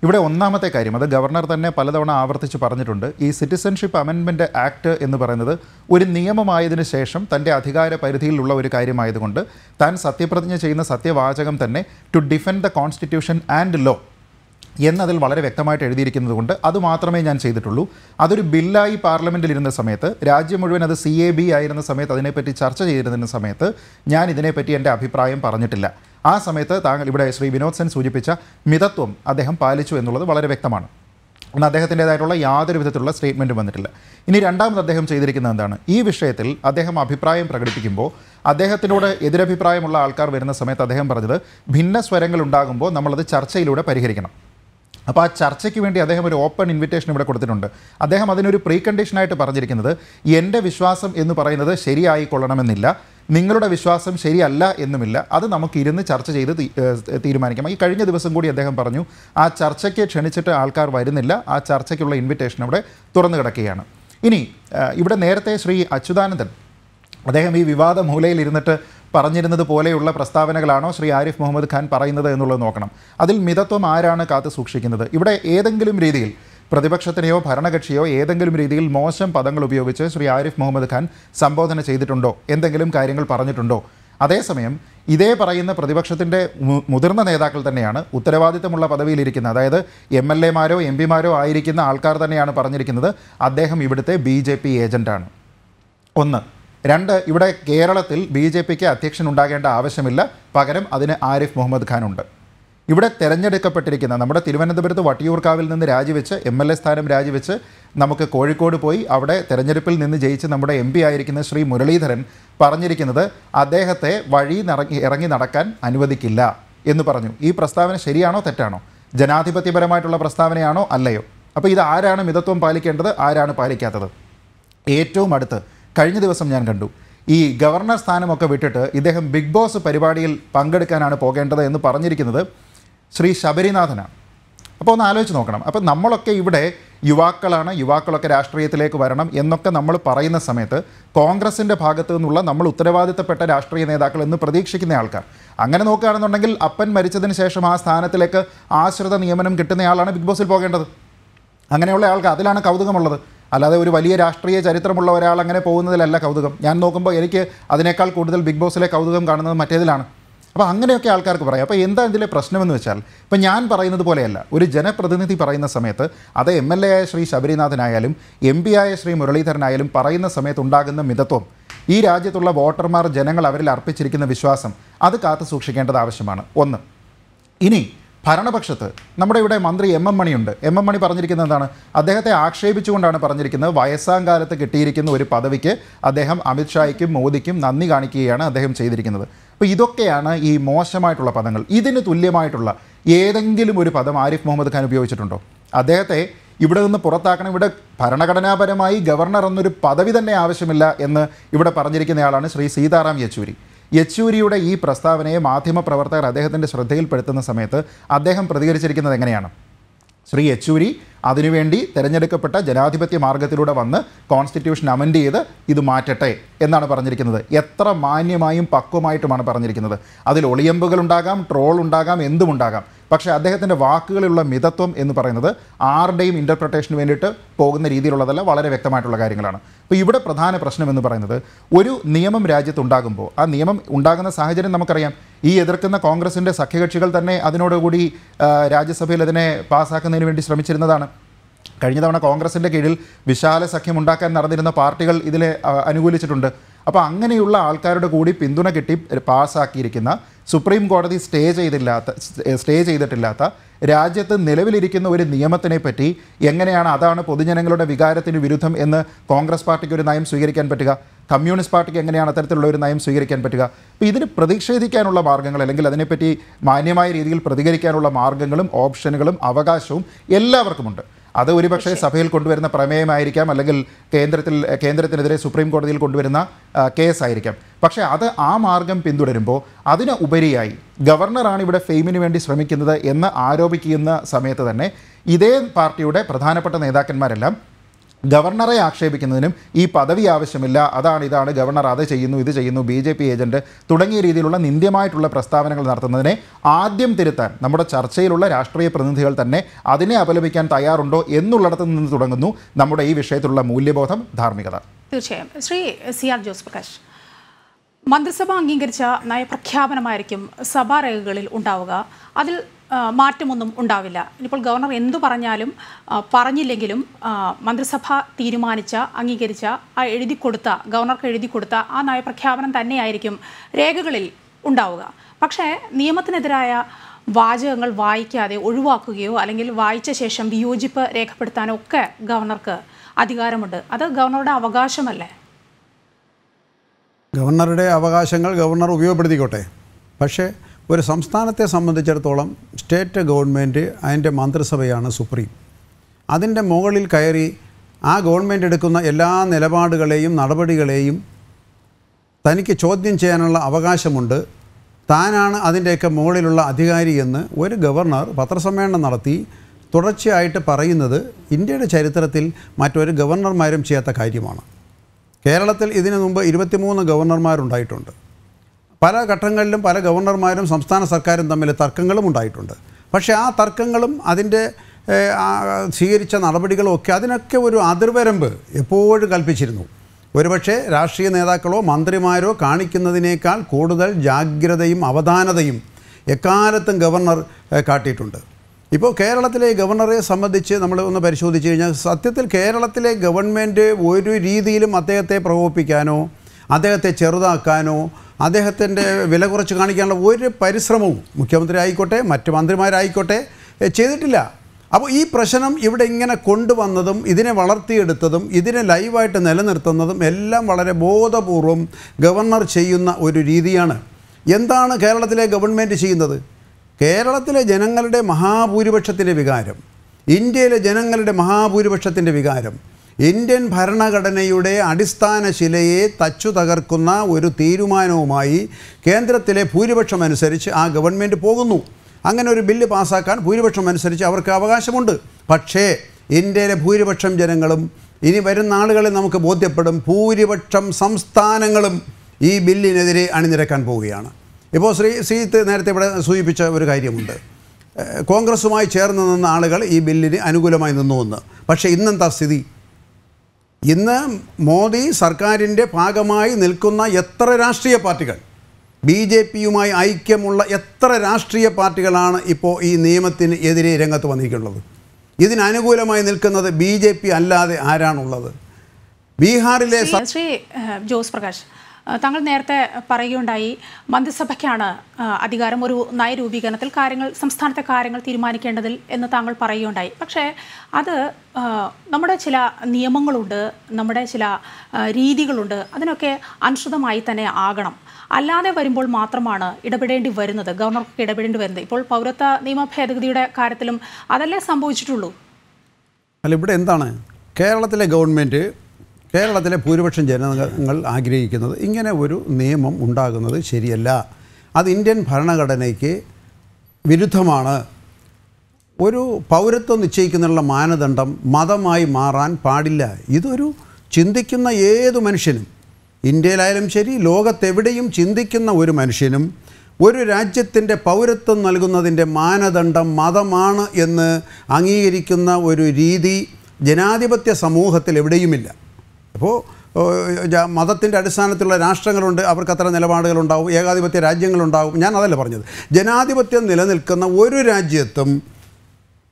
ഇവിടെ ഒന്നാമത്തെ കാര്യം അത് ഗവർണർ തന്നെ പലതവണ ആവർത്തിച്ച് പറഞ്ഞിട്ടുണ്ട് ഈ സിറ്റിസൺഷിപ്പ് അമെൻമെൻറ്റ് ആക്ട് എന്ന് പറയുന്നത് ഒരു നിയമമായതിനു ശേഷം തൻ്റെ അധികാര പരിധിയിലുള്ള ഒരു കാര്യമായതുകൊണ്ട് താൻ സത്യപ്രതിജ്ഞ ചെയ്യുന്ന സത്യവാചകം തന്നെ to defend the constitution and law എന്നതിൽ വളരെ വ്യക്തമായിട്ട് എഴുതിയിരിക്കുന്നത് കൊണ്ട് അത് മാത്രമേ ഞാൻ ചെയ്തിട്ടുള്ളൂ അതൊരു ബില്ലായി പാർലമെൻറ്റിൽ ഇരുന്ന സമയത്ത് രാജ്യം മുഴുവൻ അത് സി എ ബി ആയിരുന്ന സമയത്ത് അതിനെപ്പറ്റി ചർച്ച ചെയ്തിരുന്ന സമയത്ത് ഞാൻ ഇതിനെപ്പറ്റി എൻ്റെ അഭിപ്രായം പറഞ്ഞിട്ടില്ല ആ സമയത്ത് താങ്കൾ ഇവിടെ ശ്രീ വിനോദ് സെൻ സൂചിപ്പിച്ച മിതത്വം അദ്ദേഹം പാലിച്ചു എന്നുള്ളത് വളരെ വ്യക്തമാണ് എന്നാൽ അദ്ദേഹത്തിൻ്റെതായിട്ടുള്ള യാതൊരു വിധത്തിലുള്ള സ്റ്റേറ്റ്മെൻറ്റും വന്നിട്ടില്ല ഇനി രണ്ടാമത് അദ്ദേഹം ചെയ്തിരിക്കുന്നത് എന്താണ് ഈ വിഷയത്തിൽ അദ്ദേഹം അഭിപ്രായം പ്രകടിപ്പിക്കുമ്പോൾ അദ്ദേഹത്തിനോട് എതിരഭിപ്രായമുള്ള ആൾക്കാർ വരുന്ന സമയത്ത് അദ്ദേഹം പറഞ്ഞത് ഭിന്ന സ്വരങ്ങൾ ഉണ്ടാകുമ്പോൾ നമ്മളത് ചർച്ചയിലൂടെ പരിഹരിക്കണം അപ്പോൾ ആ ചർച്ചയ്ക്ക് വേണ്ടി അദ്ദേഹം ഒരു ഓപ്പൺ ഇൻവിറ്റേഷൻ ഇവിടെ കൊടുത്തിട്ടുണ്ട് അദ്ദേഹം അതിനൊരു പ്രീ കണ്ടീഷനായിട്ട് പറഞ്ഞിരിക്കുന്നത് എൻ്റെ വിശ്വാസം എന്ന് പറയുന്നത് ശരിയായിക്കൊള്ളണമെന്നില്ല നിങ്ങളുടെ വിശ്വാസം ശരിയല്ല എന്നുമില്ല അത് നമുക്ക് ഇരുന്ന് ചർച്ച ചെയ്ത് തീരുമാനിക്കാം ഈ കഴിഞ്ഞ ദിവസം കൂടി അദ്ദേഹം പറഞ്ഞു ആ ചർച്ചയ്ക്ക് ക്ഷണിച്ചിട്ട് ആൾക്കാർ വരുന്നില്ല ആ ചർച്ചയ്ക്കുള്ള ഇൻവിറ്റേഷൻ അവിടെ തുറന്നു കിടക്കുകയാണ് ഇനി ഇവിടെ നേരത്തെ ശ്രീ അച്യുതാനന്ദൻ അദ്ദേഹം ഈ വിവാദ മൂലയിൽ ഇരുന്നിട്ട് പറഞ്ഞിരുന്നത് പോലെയുള്ള പ്രസ്താവനകളാണോ ശ്രീ ആരിഫ് മുഹമ്മദ് ഖാൻ പറയുന്നത് എന്നുള്ളത് നോക്കണം അതിൽ മിതത്വം ആരാണ് കാത്തു സൂക്ഷിക്കുന്നത് ഇവിടെ ഏതെങ്കിലും രീതിയിൽ പ്രതിപക്ഷത്തിനെയോ ഭരണകക്ഷിയോ ഏതെങ്കിലും രീതിയിൽ മോശം പദങ്ങൾ ഉപയോഗിച്ച് ശ്രീ ആരിഫ് മുഹമ്മദ് ഖാൻ സംബോധന ചെയ്തിട്ടുണ്ടോ എന്തെങ്കിലും കാര്യങ്ങൾ പറഞ്ഞിട്ടുണ്ടോ അതേസമയം ഇതേ പറയുന്ന പ്രതിപക്ഷത്തിൻ്റെ മുതിർന്ന നേതാക്കൾ തന്നെയാണ് ഉത്തരവാദിത്തമുള്ള പദവിയിലിരിക്കുന്ന അതായത് എം എൽ എമാരോ എം പിമാരോ ആയിരിക്കുന്ന ആൾക്കാർ തന്നെയാണ് പറഞ്ഞിരിക്കുന്നത് അദ്ദേഹം ഇവിടുത്തെ ബി ജെ പി ഏജൻ്റാണ് ഒന്ന് രണ്ട് ഇവിടെ കേരളത്തിൽ ബി ജെ പിക്ക് അധ്യക്ഷൻ ഉണ്ടാകേണ്ട ആവശ്യമില്ല പകരം അതിന് ആരിഫ് മുഹമ്മദ് ഖാൻ ഉണ്ട് ഇവിടെ തിരഞ്ഞെടുക്കപ്പെട്ടിരിക്കുന്ന നമ്മുടെ തിരുവനന്തപുരത്ത് വട്ടിയൂർക്കാവിൽ നിന്ന് രാജിവെച്ച് എം എൽ എ സ്ഥാനം രാജിവെച്ച് നമുക്ക് കോഴിക്കോട് പോയി അവിടെ തെരഞ്ഞെടുപ്പിൽ നിന്ന് ജയിച്ച് നമ്മുടെ എം പി ആയിരിക്കുന്ന ശ്രീ മുരളീധരൻ പറഞ്ഞിരിക്കുന്നത് അദ്ദേഹത്തെ വഴി ഇറങ്ങി നടക്കാൻ അനുവദിക്കില്ല എന്ന് പറഞ്ഞു ഈ പ്രസ്താവന ശരിയാണോ തെറ്റാണോ ജനാധിപത്യപരമായിട്ടുള്ള പ്രസ്താവനയാണോ അല്ലയോ അപ്പോൾ ഇത് ആരാണ് മിതത്വം പാലിക്കേണ്ടത് ആരാണ് പാലിക്കാത്തത് ഏറ്റവും അടുത്ത് കഴിഞ്ഞ ദിവസം ഞാൻ കണ്ടു ഈ ഗവർണർ സ്ഥാനമൊക്കെ വിട്ടിട്ട് ഇദ്ദേഹം ബിഗ് ബോസ് പരിപാടിയിൽ പങ്കെടുക്കാനാണ് പോകേണ്ടത് എന്ന് പറഞ്ഞിരിക്കുന്നത് ശ്രീ ശബരിനാഥനാണ് അപ്പോൾ ഒന്ന് ആലോചിച്ച് നോക്കണം അപ്പോൾ നമ്മളൊക്കെ ഇവിടെ യുവാക്കളാണ് യുവാക്കളൊക്കെ രാഷ്ട്രീയത്തിലേക്ക് വരണം എന്നൊക്കെ നമ്മൾ പറയുന്ന സമയത്ത് കോൺഗ്രസിൻ്റെ ഭാഗത്തു നിന്നുള്ള നമ്മൾ ഉത്തരവാദിത്തപ്പെട്ട രാഷ്ട്രീയ നേതാക്കൾ എന്ന് പ്രതീക്ഷിക്കുന്ന ആൾക്കാർ അങ്ങനെ നോക്കുകയാണെന്നുണ്ടെങ്കിൽ അപ്പൻ മരിച്ചതിന് ശേഷം ആ സ്ഥാനത്തിലേക്ക് ആശ്രിത നിയമനം കിട്ടുന്നയാളാണ് ബിഗ് ബോസിൽ പോകേണ്ടത് അങ്ങനെയുള്ള ആൾക്കാർ അതിലാണ് കൗതുകമുള്ളത് അല്ലാതെ ഒരു വലിയ രാഷ്ട്രീയ ചരിത്രമുള്ള ഒരാൾ അങ്ങനെ പോകുന്നതിലല്ല കൗതുകം ഞാൻ നോക്കുമ്പോൾ എനിക്ക് അതിനേക്കാൾ കൂടുതൽ ബിഗ് ബോസിലെ കൗതുകം കാണുന്നത് മറ്റേതിലാണ് അപ്പോൾ അങ്ങനെയൊക്കെ ആൾക്കാർക്ക് പറയാം അപ്പോൾ എന്താ ഇതിലെ പ്രശ്നമെന്ന് വെച്ചാൽ ഇപ്പം ഞാൻ പറയുന്നത് പോലെയല്ല ഒരു ജനപ്രതിനിധി പറയുന്ന സമയത്ത് അത് എം എൽ എ ആയ ശ്രീ ശബരിനാഥനായാലും എം പി ആയ ശ്രീ മുരളീധരനായാലും പറയുന്ന സമയത്ത് ഉണ്ടാകുന്ന മിതത്വം ഈ രാജ്യത്തുള്ള വോട്ടർമാർ ജനങ്ങൾ അവരിൽ അർപ്പിച്ചിരിക്കുന്ന വിശ്വാസം അത് കാത്തു സൂക്ഷിക്കേണ്ടത് ആവശ്യമാണ് ഒന്ന് ഇനി ഭരണപക്ഷത്ത് നമ്മുടെ ഇവിടെ മന്ത്രി എം എം മണിയുണ്ട് എം എം മണി പറഞ്ഞിരിക്കുന്നത് എന്താണ് അദ്ദേഹത്തെ ആക്ഷേപിച്ചുകൊണ്ടാണ് പറഞ്ഞിരിക്കുന്നത് വയസ്സാം കാലത്ത് കിട്ടിയിരിക്കുന്ന ഒരു പദവിക്ക് അദ്ദേഹം അമിത്ഷായ്ക്കും മോദിക്കും നന്ദി കാണിക്കുകയാണ് അദ്ദേഹം ചെയ്തിരിക്കുന്നത് അപ്പോൾ ഇതൊക്കെയാണ് ഈ മോശമായിട്ടുള്ള പദങ്ങൾ ഇതിന് തുല്യമായിട്ടുള്ള ഏതെങ്കിലും ഒരു പദം ആരിഫ് മുഹമ്മദ് ഖാൻ ഉപയോഗിച്ചിട്ടുണ്ടോ അദ്ദേഹത്തെ ഇവിടെ നിന്ന് പുറത്താക്കണം ഇവിടെ ഭരണഘടനാപരമായി ഗവർണർ എന്നൊരു പദവി തന്നെ ആവശ്യമില്ല എന്ന് ഇവിടെ പറഞ്ഞിരിക്കുന്നയാളാണ് ശ്രീ സീതാറാം യെച്ചൂരി യെച്ചൂരിയുടെ ഈ പ്രസ്താവനയെ മാധ്യമപ്രവർത്തകർ അദ്ദേഹത്തിൻ്റെ ശ്രദ്ധയിൽപ്പെടുത്തുന്ന സമയത്ത് അദ്ദേഹം പ്രതികരിച്ചിരിക്കുന്നത് എങ്ങനെയാണ് ശ്രീ യെച്ചൂരി അതിനുവേണ്ടി തിരഞ്ഞെടുക്കപ്പെട്ട ജനാധിപത്യ മാർഗത്തിലൂടെ വന്ന് കോൺസ്റ്റിറ്റ്യൂഷൻ അമെൻഡ് ചെയ്ത് ഇത് മാറ്റട്ടെ എന്നാണ് പറഞ്ഞിരിക്കുന്നത് എത്ര മാന്യമായും പക്വമായിട്ടുമാണ് പറഞ്ഞിരിക്കുന്നത് അതിൽ ഒളിയമ്പുകൾ ഉണ്ടാകാം ട്രോൾ ഉണ്ടാകാം എന്തുമുണ്ടാകാം പക്ഷേ അദ്ദേഹത്തിൻ്റെ വാക്കുകളിലുള്ള മിതത്വം എന്ന് പറയുന്നത് ആരുടെയും ഇൻ്റർപ്രിട്ടേഷന് വേണ്ടിയിട്ട് പോകുന്ന രീതിയിലുള്ളതല്ല വളരെ വ്യക്തമായിട്ടുള്ള കാര്യങ്ങളാണ് അപ്പോൾ ഇവിടെ പ്രധാന പ്രശ്നം എന്ന് പറയുന്നത് ഒരു നിയമം രാജ്യത്തുണ്ടാകുമ്പോൾ ആ നിയമം ഉണ്ടാകുന്ന സാഹചര്യം നമുക്കറിയാം ഈ എതിർക്കുന്ന കോൺഗ്രസിൻ്റെ സഖ്യകക്ഷികൾ തന്നെ അതിനോടുകൂടി രാജ്യസഭയിൽ അതിനെ പാസ്സാക്കുന്നതിന് വേണ്ടി ശ്രമിച്ചിരുന്നതാണ് കഴിഞ്ഞ തവണ കോൺഗ്രസിൻ്റെ കീഴിൽ വിശാല സഖ്യം ഉണ്ടാക്കാൻ നടന്നിരുന്ന പാർട്ടികൾ ഇതിനെ അനുകൂലിച്ചിട്ടുണ്ട് അപ്പോൾ അങ്ങനെയുള്ള ആൾക്കാരുടെ കൂടി പിന്തുണ കിട്ടി പാസ്സാക്കിയിരിക്കുന്ന സുപ്രീം കോടതി സ്റ്റേ ചെയ്തില്ലാത്ത സ്റ്റേ ചെയ്തിട്ടില്ലാത്ത രാജ്യത്ത് നിലവിലിരിക്കുന്ന ഒരു നിയമത്തിനെ പറ്റി എങ്ങനെയാണ് അതാണ് പൊതുജനങ്ങളുടെ വികാരത്തിന് വിരുദ്ധം എന്ന് കോൺഗ്രസ് പാർട്ടിക്ക് ഒരു നയം സ്വീകരിക്കാൻ പറ്റുക കമ്മ്യൂണിസ്റ്റ് പാർട്ടിക്ക് എങ്ങനെയാണ് അത്തരത്തിലുള്ള ഒരു നയം സ്വീകരിക്കാൻ പറ്റുക അപ്പോൾ ഇതിന് പ്രതിഷേധിക്കാനുള്ള മാർഗ്ഗങ്ങൾ അല്ലെങ്കിൽ അതിനെപ്പറ്റി മാന്യമായ രീതിയിൽ പ്രതികരിക്കാനുള്ള മാർഗ്ഗങ്ങളും ഓപ്ഷനുകളും അവകാശവും എല്ലാവർക്കുമുണ്ട് അത് ഒരുപക്ഷെ സഭയിൽ കൊണ്ടുവരുന്ന പ്രമേയമായിരിക്കാം അല്ലെങ്കിൽ കേന്ദ്രത്തിൽ കേന്ദ്രത്തിനെതിരെ സുപ്രീം കോടതിയിൽ കൊണ്ടുവരുന്ന കേസായിരിക്കാം പക്ഷേ അത് ആ മാർഗം പിന്തുടരുമ്പോൾ അതിന് ഉപരിയായി ഗവർണറാണ് ഇവിടെ ഫെയിമിന് വേണ്ടി ശ്രമിക്കുന്നത് എന്ന് ആരോപിക്കുന്ന സമയത്ത് തന്നെ ഇതേ പാർട്ടിയുടെ പ്രധാനപ്പെട്ട നേതാക്കന്മാരെല്ലാം ഗവർണറെ ആക്ഷേപിക്കുന്നതിനും ഈ പദവി ആവശ്യമില്ല അതാണ് ഇതാണ് ഗവർണർ അത് ചെയ്യുന്നു ഇത് ചെയ്യുന്നു ബി ജെ പി ഏജൻറ്റ് തുടങ്ങിയ രീതിയിലുള്ള നിന്ദ്യമായിട്ടുള്ള പ്രസ്താവനകൾ നടത്തുന്നതിനെ ആദ്യം തിരുത്താൻ നമ്മുടെ ചർച്ചയിലുള്ള രാഷ്ട്രീയ പ്രതിനിധികൾ തന്നെ അതിനെ അപലപിക്കാൻ തയ്യാറുണ്ടോ എന്നുള്ളിടത്തു നിന്ന് തുടങ്ങുന്നു നമ്മുടെ ഈ വിഷയത്തിലുള്ള മൂല്യബോധം ധാർമ്മികത തീർച്ചയായും ശ്രീ സി ആർ ജോസ് പ്രകാശ് മന്ത്രിസഭ അംഗീകരിച്ച നയപ്രഖ്യാപനമായിരിക്കും സഭാരേഖകളിൽ ഉണ്ടാവുക അതിൽ മാറ്റമൊന്നും ഉണ്ടാവില്ല ഇനിയിപ്പോൾ ഗവർണർ എന്തു പറഞ്ഞാലും പറഞ്ഞില്ലെങ്കിലും മന്ത്രിസഭ തീരുമാനിച്ച അംഗീകരിച്ച ആ എഴുതി കൊടുത്ത ഗവർണർക്ക് എഴുതി കൊടുത്ത ആ നയപ്രഖ്യാപനം തന്നെയായിരിക്കും രേഖകളിൽ ഉണ്ടാവുക പക്ഷേ നിയമത്തിനെതിരായ വാചകങ്ങൾ വായിക്കാതെ ഒഴിവാക്കുകയോ അല്ലെങ്കിൽ വായിച്ച ശേഷം വിയോജിപ്പ് രേഖപ്പെടുത്താനോ ഒക്കെ ഗവർണർക്ക് അധികാരമുണ്ട് അത് ഗവർണറുടെ അവകാശമല്ലേ ഗവർണറുടെ അവകാശങ്ങൾ ഗവർണർ ഉപയോഗപ്പെടുത്തിക്കോട്ടെ പക്ഷേ ഒരു സംസ്ഥാനത്തെ സംബന്ധിച്ചിടത്തോളം സ്റ്റേറ്റ് ഗവൺമെൻറ് അതിൻ്റെ മന്ത്രിസഭയാണ് സുപ്രീം അതിൻ്റെ മുകളിൽ കയറി ആ ഗവൺമെൻറ് എടുക്കുന്ന എല്ലാ നിലപാടുകളെയും നടപടികളെയും തനിക്ക് ചോദ്യം ചെയ്യാനുള്ള അവകാശമുണ്ട് താനാണ് അതിൻ്റെയൊക്കെ മുകളിലുള്ള അധികാരി എന്ന് ഒരു ഗവർണർ പത്രസമ്മേളനം നടത്തി തുടർച്ചയായിട്ട് പറയുന്നത് ഇന്ത്യയുടെ ചരിത്രത്തിൽ മറ്റൊരു ഗവർണർമാരും ചെയ്യാത്ത കാര്യമാണ് കേരളത്തിൽ ഇതിനു മുമ്പ് ഇരുപത്തിമൂന്ന് ഗവർണർമാരുണ്ടായിട്ടുണ്ട് പല ഘട്ടങ്ങളിലും പല ഗവർണർമാരും സംസ്ഥാന സർക്കാരും തമ്മിൽ തർക്കങ്ങളും ഉണ്ടായിട്ടുണ്ട് പക്ഷേ ആ തർക്കങ്ങളും അതിൻ്റെ സ്വീകരിച്ച നടപടികളും ഒക്കെ അതിനൊക്കെ ഒരു അതിർവരമ്പ് എപ്പോഴും കൽപ്പിച്ചിരുന്നു ഒരുപക്ഷെ രാഷ്ട്രീയ നേതാക്കളോ മന്ത്രിമാരോ കാണിക്കുന്നതിനേക്കാൾ കൂടുതൽ ജാഗ്രതയും അവധാനതയും എക്കാലത്തും ഗവർണർ കാട്ടിയിട്ടുണ്ട് ഇപ്പോൾ കേരളത്തിലെ ഗവർണറെ സംബന്ധിച്ച് നമ്മൾ ഒന്ന് പരിശോധിച്ച് കഴിഞ്ഞാൽ സത്യത്തിൽ കേരളത്തിലെ ഗവൺമെൻറ് ഒരു രീതിയിലും അദ്ദേഹത്തെ പ്രകോപിപ്പിക്കാനോ അദ്ദേഹത്തെ ചെറുതാക്കാനോ അദ്ദേഹത്തിൻ്റെ വില കുറച്ച് കാണിക്കാനുള്ള ഒരു പരിശ്രമവും മുഖ്യമന്ത്രി ആയിക്കോട്ടെ മറ്റ് മന്ത്രിമാരായിക്കോട്ടെ ചെയ്തിട്ടില്ല അപ്പോൾ ഈ പ്രശ്നം ഇവിടെ ഇങ്ങനെ കൊണ്ടുവന്നതും ഇതിനെ വളർത്തിയെടുത്തതും ഇതിനെ ലൈവായിട്ട് നിലനിർത്തുന്നതും എല്ലാം വളരെ ബോധപൂർവം ഗവർണർ ചെയ്യുന്ന ഒരു രീതിയാണ് എന്താണ് കേരളത്തിലെ ഗവൺമെൻറ് ചെയ്യുന്നത് കേരളത്തിലെ ജനങ്ങളുടെ മഹാഭൂരിപക്ഷത്തിൻ്റെ വികാരം ഇന്ത്യയിലെ ജനങ്ങളുടെ മഹാഭൂരിപക്ഷത്തിൻ്റെ വികാരം ഇന്ത്യൻ ഭരണഘടനയുടെ അടിസ്ഥാന ശിലയെ തച്ചു തകർക്കുന്ന ഒരു തീരുമാനവുമായി കേന്ദ്രത്തിലെ ഭൂരിപക്ഷം അനുസരിച്ച് ആ ഗവൺമെൻറ് പോകുന്നു അങ്ങനെ ഒരു ബില്ല് പാസ്സാക്കാൻ ഭൂരിപക്ഷം അനുസരിച്ച് അവർക്ക് അവകാശമുണ്ട് പക്ഷേ ഇന്ത്യയിലെ ഭൂരിപക്ഷം ജനങ്ങളും ഇനി വരുന്ന ആളുകളിൽ നമുക്ക് ബോധ്യപ്പെടും ഭൂരിപക്ഷം സംസ്ഥാനങ്ങളും ഈ ബില്ലിനെതിരെ അണിനിരക്കാൻ പോവുകയാണ് ഇപ്പോൾ ശ്രീ സീത്ത് നേരത്തെ ഇവിടെ സൂചിപ്പിച്ച ഒരു കാര്യമുണ്ട് കോൺഗ്രസുമായി ചേർന്ന് നിന്ന ആളുകൾ ഈ ബില്ലിന് അനുകൂലമായി നിന്നുവെന്ന് പക്ഷേ ഇന്നത്തെ സ്ഥിതി ഇന്ന് മോദി സർക്കാരിൻ്റെ ഭാഗമായി നിൽക്കുന്ന എത്ര രാഷ്ട്രീയ പാർട്ടികൾ ബി ജെ പിയുമായി ഐക്യമുള്ള എത്ര രാഷ്ട്രീയ പാർട്ടികളാണ് ഇപ്പോൾ ഈ നിയമത്തിന് എതിരെ രംഗത്ത് വന്നിരിക്കുന്നത് ഇതിനനുകൂലമായി നിൽക്കുന്നത് ബി ജെ പി അല്ലാതെ ആരാണുള്ളത് ബീഹാറിലെ ശ്രീ ജോസ് പ്രകാശ് താങ്കൾ നേരത്തെ പറയുകയുണ്ടായി മന്ത്രിസഭയ്ക്കാണ് അധികാരം ഒരു നയരൂപീകരണത്തിൽ കാര്യങ്ങൾ സംസ്ഥാനത്തെ കാര്യങ്ങൾ തീരുമാനിക്കേണ്ടതിൽ എന്ന് താങ്കൾ പറയുകയുണ്ടായി പക്ഷേ അത് നമ്മുടെ ചില നിയമങ്ങളുണ്ട് നമ്മുടെ ചില രീതികളുണ്ട് അതിനൊക്കെ അനുസൃതമായി തന്നെ ആകണം അല്ലാതെ വരുമ്പോൾ മാത്രമാണ് ഇടപെടേണ്ടി വരുന്നത് ഗവർണർക്ക് ഇടപെടേണ്ടി വരുന്നത് ഇപ്പോൾ പൗരത്വ നിയമ ഭേദഗതിയുടെ കാര്യത്തിലും അതല്ലേ സംഭവിച്ചിട്ടുള്ളൂ അല്ല ഇവിടെ എന്താണ് കേരളത്തിലെ ഗവൺമെൻറ് കേരളത്തിലെ ഭൂരിപക്ഷം ജനങ്ങൾ ആഗ്രഹിക്കുന്നത് ഇങ്ങനെ ഒരു നിയമം ഉണ്ടാകുന്നത് ശരിയല്ല അത് ഇന്ത്യൻ ഭരണഘടനയ്ക്ക് വിരുദ്ധമാണ് ഒരു പൗരത്വം നിശ്ചയിക്കുന്നതിനുള്ള മാനദണ്ഡം മതമായി മാറാൻ പാടില്ല ഇതൊരു ചിന്തിക്കുന്ന ഏത് മനുഷ്യനും ഇന്ത്യയിലായാലും ശരി ലോകത്തെവിടെയും ചിന്തിക്കുന്ന ഒരു മനുഷ്യനും ഒരു രാജ്യത്തിൻ്റെ പൗരത്വം നൽകുന്നതിൻ്റെ മാനദണ്ഡം മതമാണ് എന്ന് അംഗീകരിക്കുന്ന ഒരു രീതി ജനാധിപത്യ സമൂഹത്തിൽ എവിടെയുമില്ല അപ്പോൾ മതത്തിൻ്റെ അടിസ്ഥാനത്തിലുള്ള രാഷ്ട്രങ്ങളുണ്ട് അവർക്ക് അത്ര നിലപാടുകളുണ്ടാവും ഏകാധിപത്യ രാജ്യങ്ങളുണ്ടാവും ഞാൻ അതല്ല പറഞ്ഞത് ജനാധിപത്യം നിലനിൽക്കുന്ന ഒരു രാജ്യത്തും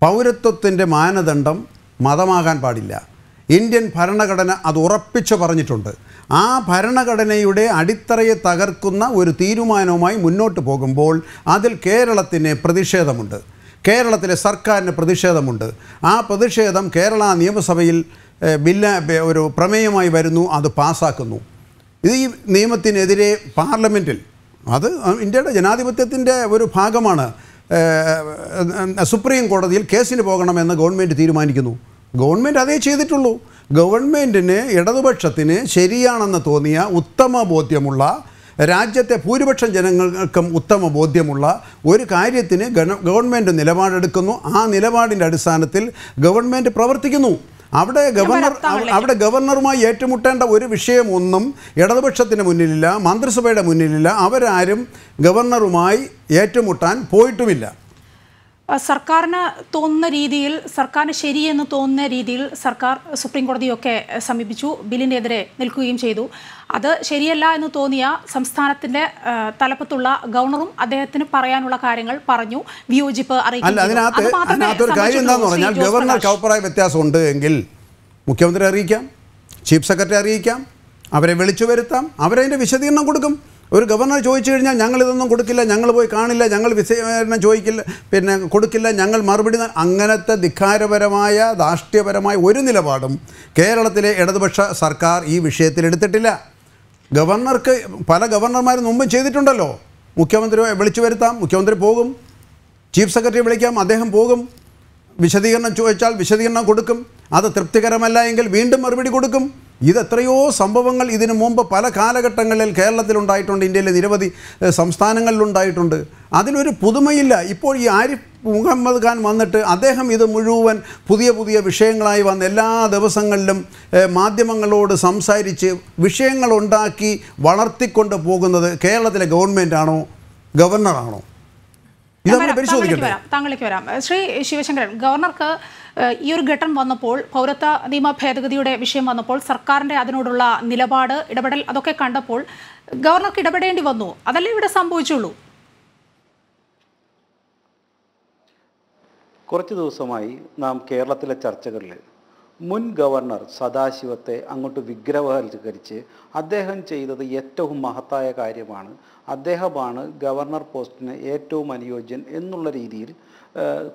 പൗരത്വത്തിൻ്റെ മാനദണ്ഡം മതമാകാൻ പാടില്ല ഇന്ത്യൻ ഭരണഘടന അത് ഉറപ്പിച്ചു പറഞ്ഞിട്ടുണ്ട് ആ ഭരണഘടനയുടെ അടിത്തറയെ തകർക്കുന്ന ഒരു തീരുമാനവുമായി മുന്നോട്ട് പോകുമ്പോൾ അതിൽ കേരളത്തിന് പ്രതിഷേധമുണ്ട് കേരളത്തിലെ സർക്കാരിന് പ്രതിഷേധമുണ്ട് ആ പ്രതിഷേധം കേരള നിയമസഭയിൽ ബില്ല് ഒരു പ്രമേയമായി വരുന്നു അത് പാസ്സാക്കുന്നു ഇത് ഈ നിയമത്തിനെതിരെ പാർലമെൻറ്റിൽ അത് ഇന്ത്യയുടെ ജനാധിപത്യത്തിൻ്റെ ഒരു ഭാഗമാണ് സുപ്രീം കോടതിയിൽ കേസിന് പോകണമെന്ന് ഗവൺമെൻറ് തീരുമാനിക്കുന്നു ഗവൺമെൻറ് അതേ ചെയ്തിട്ടുള്ളൂ ഗവൺമെൻറ്റിന് ഇടതുപക്ഷത്തിന് ശരിയാണെന്ന് തോന്നിയ ഉത്തമ ബോധ്യമുള്ള രാജ്യത്തെ ഭൂരിപക്ഷം ജനങ്ങൾക്കും ഉത്തമ ബോധ്യമുള്ള ഒരു കാര്യത്തിന് ഗവൺമെൻറ് നിലപാടെടുക്കുന്നു ആ നിലപാടിൻ്റെ അടിസ്ഥാനത്തിൽ ഗവൺമെൻറ് പ്രവർത്തിക്കുന്നു അവിടെ ഗവർണർ അവിടെ ഗവർണറുമായി ഏറ്റുമുട്ടേണ്ട ഒരു വിഷയമൊന്നും ഇടതുപക്ഷത്തിന് മുന്നിലില്ല മന്ത്രിസഭയുടെ മുന്നിലില്ല അവരാരും ഗവർണറുമായി ഏറ്റുമുട്ടാൻ പോയിട്ടുമില്ല സർക്കാരിന് തോന്നുന്ന രീതിയിൽ സർക്കാരിന് ശരിയെന്ന് തോന്നുന്ന രീതിയിൽ സർക്കാർ സുപ്രീം കോടതിയൊക്കെ സമീപിച്ചു ബില്ലിനെതിരെ നിൽക്കുകയും ചെയ്തു അത് ശരിയല്ല എന്ന് തോന്നിയ സംസ്ഥാനത്തിന്റെ തലപ്പത്തുള്ള ഗവർണറും അദ്ദേഹത്തിന് പറയാനുള്ള കാര്യങ്ങൾ പറഞ്ഞു വിയോജിപ്പ് അറിയിക്കും ഗവർണർ എങ്കിൽ മുഖ്യമന്ത്രി അറിയിക്കാം ചീഫ് സെക്രട്ടറി അറിയിക്കാം അവരെ വിളിച്ചു വരുത്താം അവരതിൻ്റെ വിശദീകരണം കൊടുക്കും ഒരു ഗവർണർ ചോദിച്ചു കഴിഞ്ഞാൽ ഞങ്ങൾ ഇതൊന്നും കൊടുക്കില്ല ഞങ്ങൾ പോയി കാണില്ല ഞങ്ങൾ വിശകലനം ചോദിക്കില്ല പിന്നെ കൊടുക്കില്ല ഞങ്ങൾ മറുപടി അങ്ങനത്തെ ധിക്കാരപരമായ ധാർഷ്ട്യപരമായ ഒരു നിലപാടും കേരളത്തിലെ ഇടതുപക്ഷ സർക്കാർ ഈ വിഷയത്തിൽ എടുത്തിട്ടില്ല ഗവർണർക്ക് പല ഗവർണർമാരും മുമ്പ് ചെയ്തിട്ടുണ്ടല്ലോ മുഖ്യമന്ത്രി വിളിച്ചു വരുത്താം മുഖ്യമന്ത്രി പോകും ചീഫ് സെക്രട്ടറി വിളിക്കാം അദ്ദേഹം പോകും വിശദീകരണം ചോദിച്ചാൽ വിശദീകരണം കൊടുക്കും അത് തൃപ്തികരമല്ല എങ്കിൽ വീണ്ടും മറുപടി കൊടുക്കും ഇതെത്രയോ സംഭവങ്ങൾ ഇതിനു മുമ്പ് പല കാലഘട്ടങ്ങളിൽ കേരളത്തിലുണ്ടായിട്ടുണ്ട് ഇന്ത്യയിലെ നിരവധി സംസ്ഥാനങ്ങളിലുണ്ടായിട്ടുണ്ട് അതിലൊരു പുതുമയില്ല ഇപ്പോൾ ഈ ആരിഫ് മുഹമ്മദ് ഖാൻ വന്നിട്ട് അദ്ദേഹം ഇത് മുഴുവൻ പുതിയ പുതിയ വിഷയങ്ങളായി വന്ന് എല്ലാ ദിവസങ്ങളിലും മാധ്യമങ്ങളോട് സംസാരിച്ച് വിഷയങ്ങളുണ്ടാക്കി വളർത്തിക്കൊണ്ട് പോകുന്നത് കേരളത്തിലെ ഗവൺമെൻറ്റാണോ ഗവർണറാണോ ഇത് നമ്മൾ പരിശോധിക്കട്ടെ താങ്കളിലേക്ക് വരാം ശ്രീ ശിവശങ്കരൻ ഗവർണർക്ക് ഈ ഒരു ഘട്ടം വന്നപ്പോൾ പൗരത്വ നിയമ ഭേദഗതിയുടെ വിഷയം വന്നപ്പോൾ സർക്കാരിൻ്റെ അതിനോടുള്ള നിലപാട് ഇടപെടൽ അതൊക്കെ കണ്ടപ്പോൾ ഗവർണർക്ക് ഇടപെടേണ്ടി വന്നു അതല്ലേ ഇവിടെ സംഭവിച്ചുള്ളൂ കുറച്ച് ദിവസമായി നാം കേരളത്തിലെ ചർച്ചകളിൽ മുൻ ഗവർണർ സദാശിവത്തെ അങ്ങോട്ട് വിഗ്രഹവൽക്കരിച്ച് അദ്ദേഹം ചെയ്തത് ഏറ്റവും മഹത്തായ കാര്യമാണ് അദ്ദേഹമാണ് ഗവർണർ പോസ്റ്റിന് ഏറ്റവും അനുയോജ്യൻ എന്നുള്ള രീതിയിൽ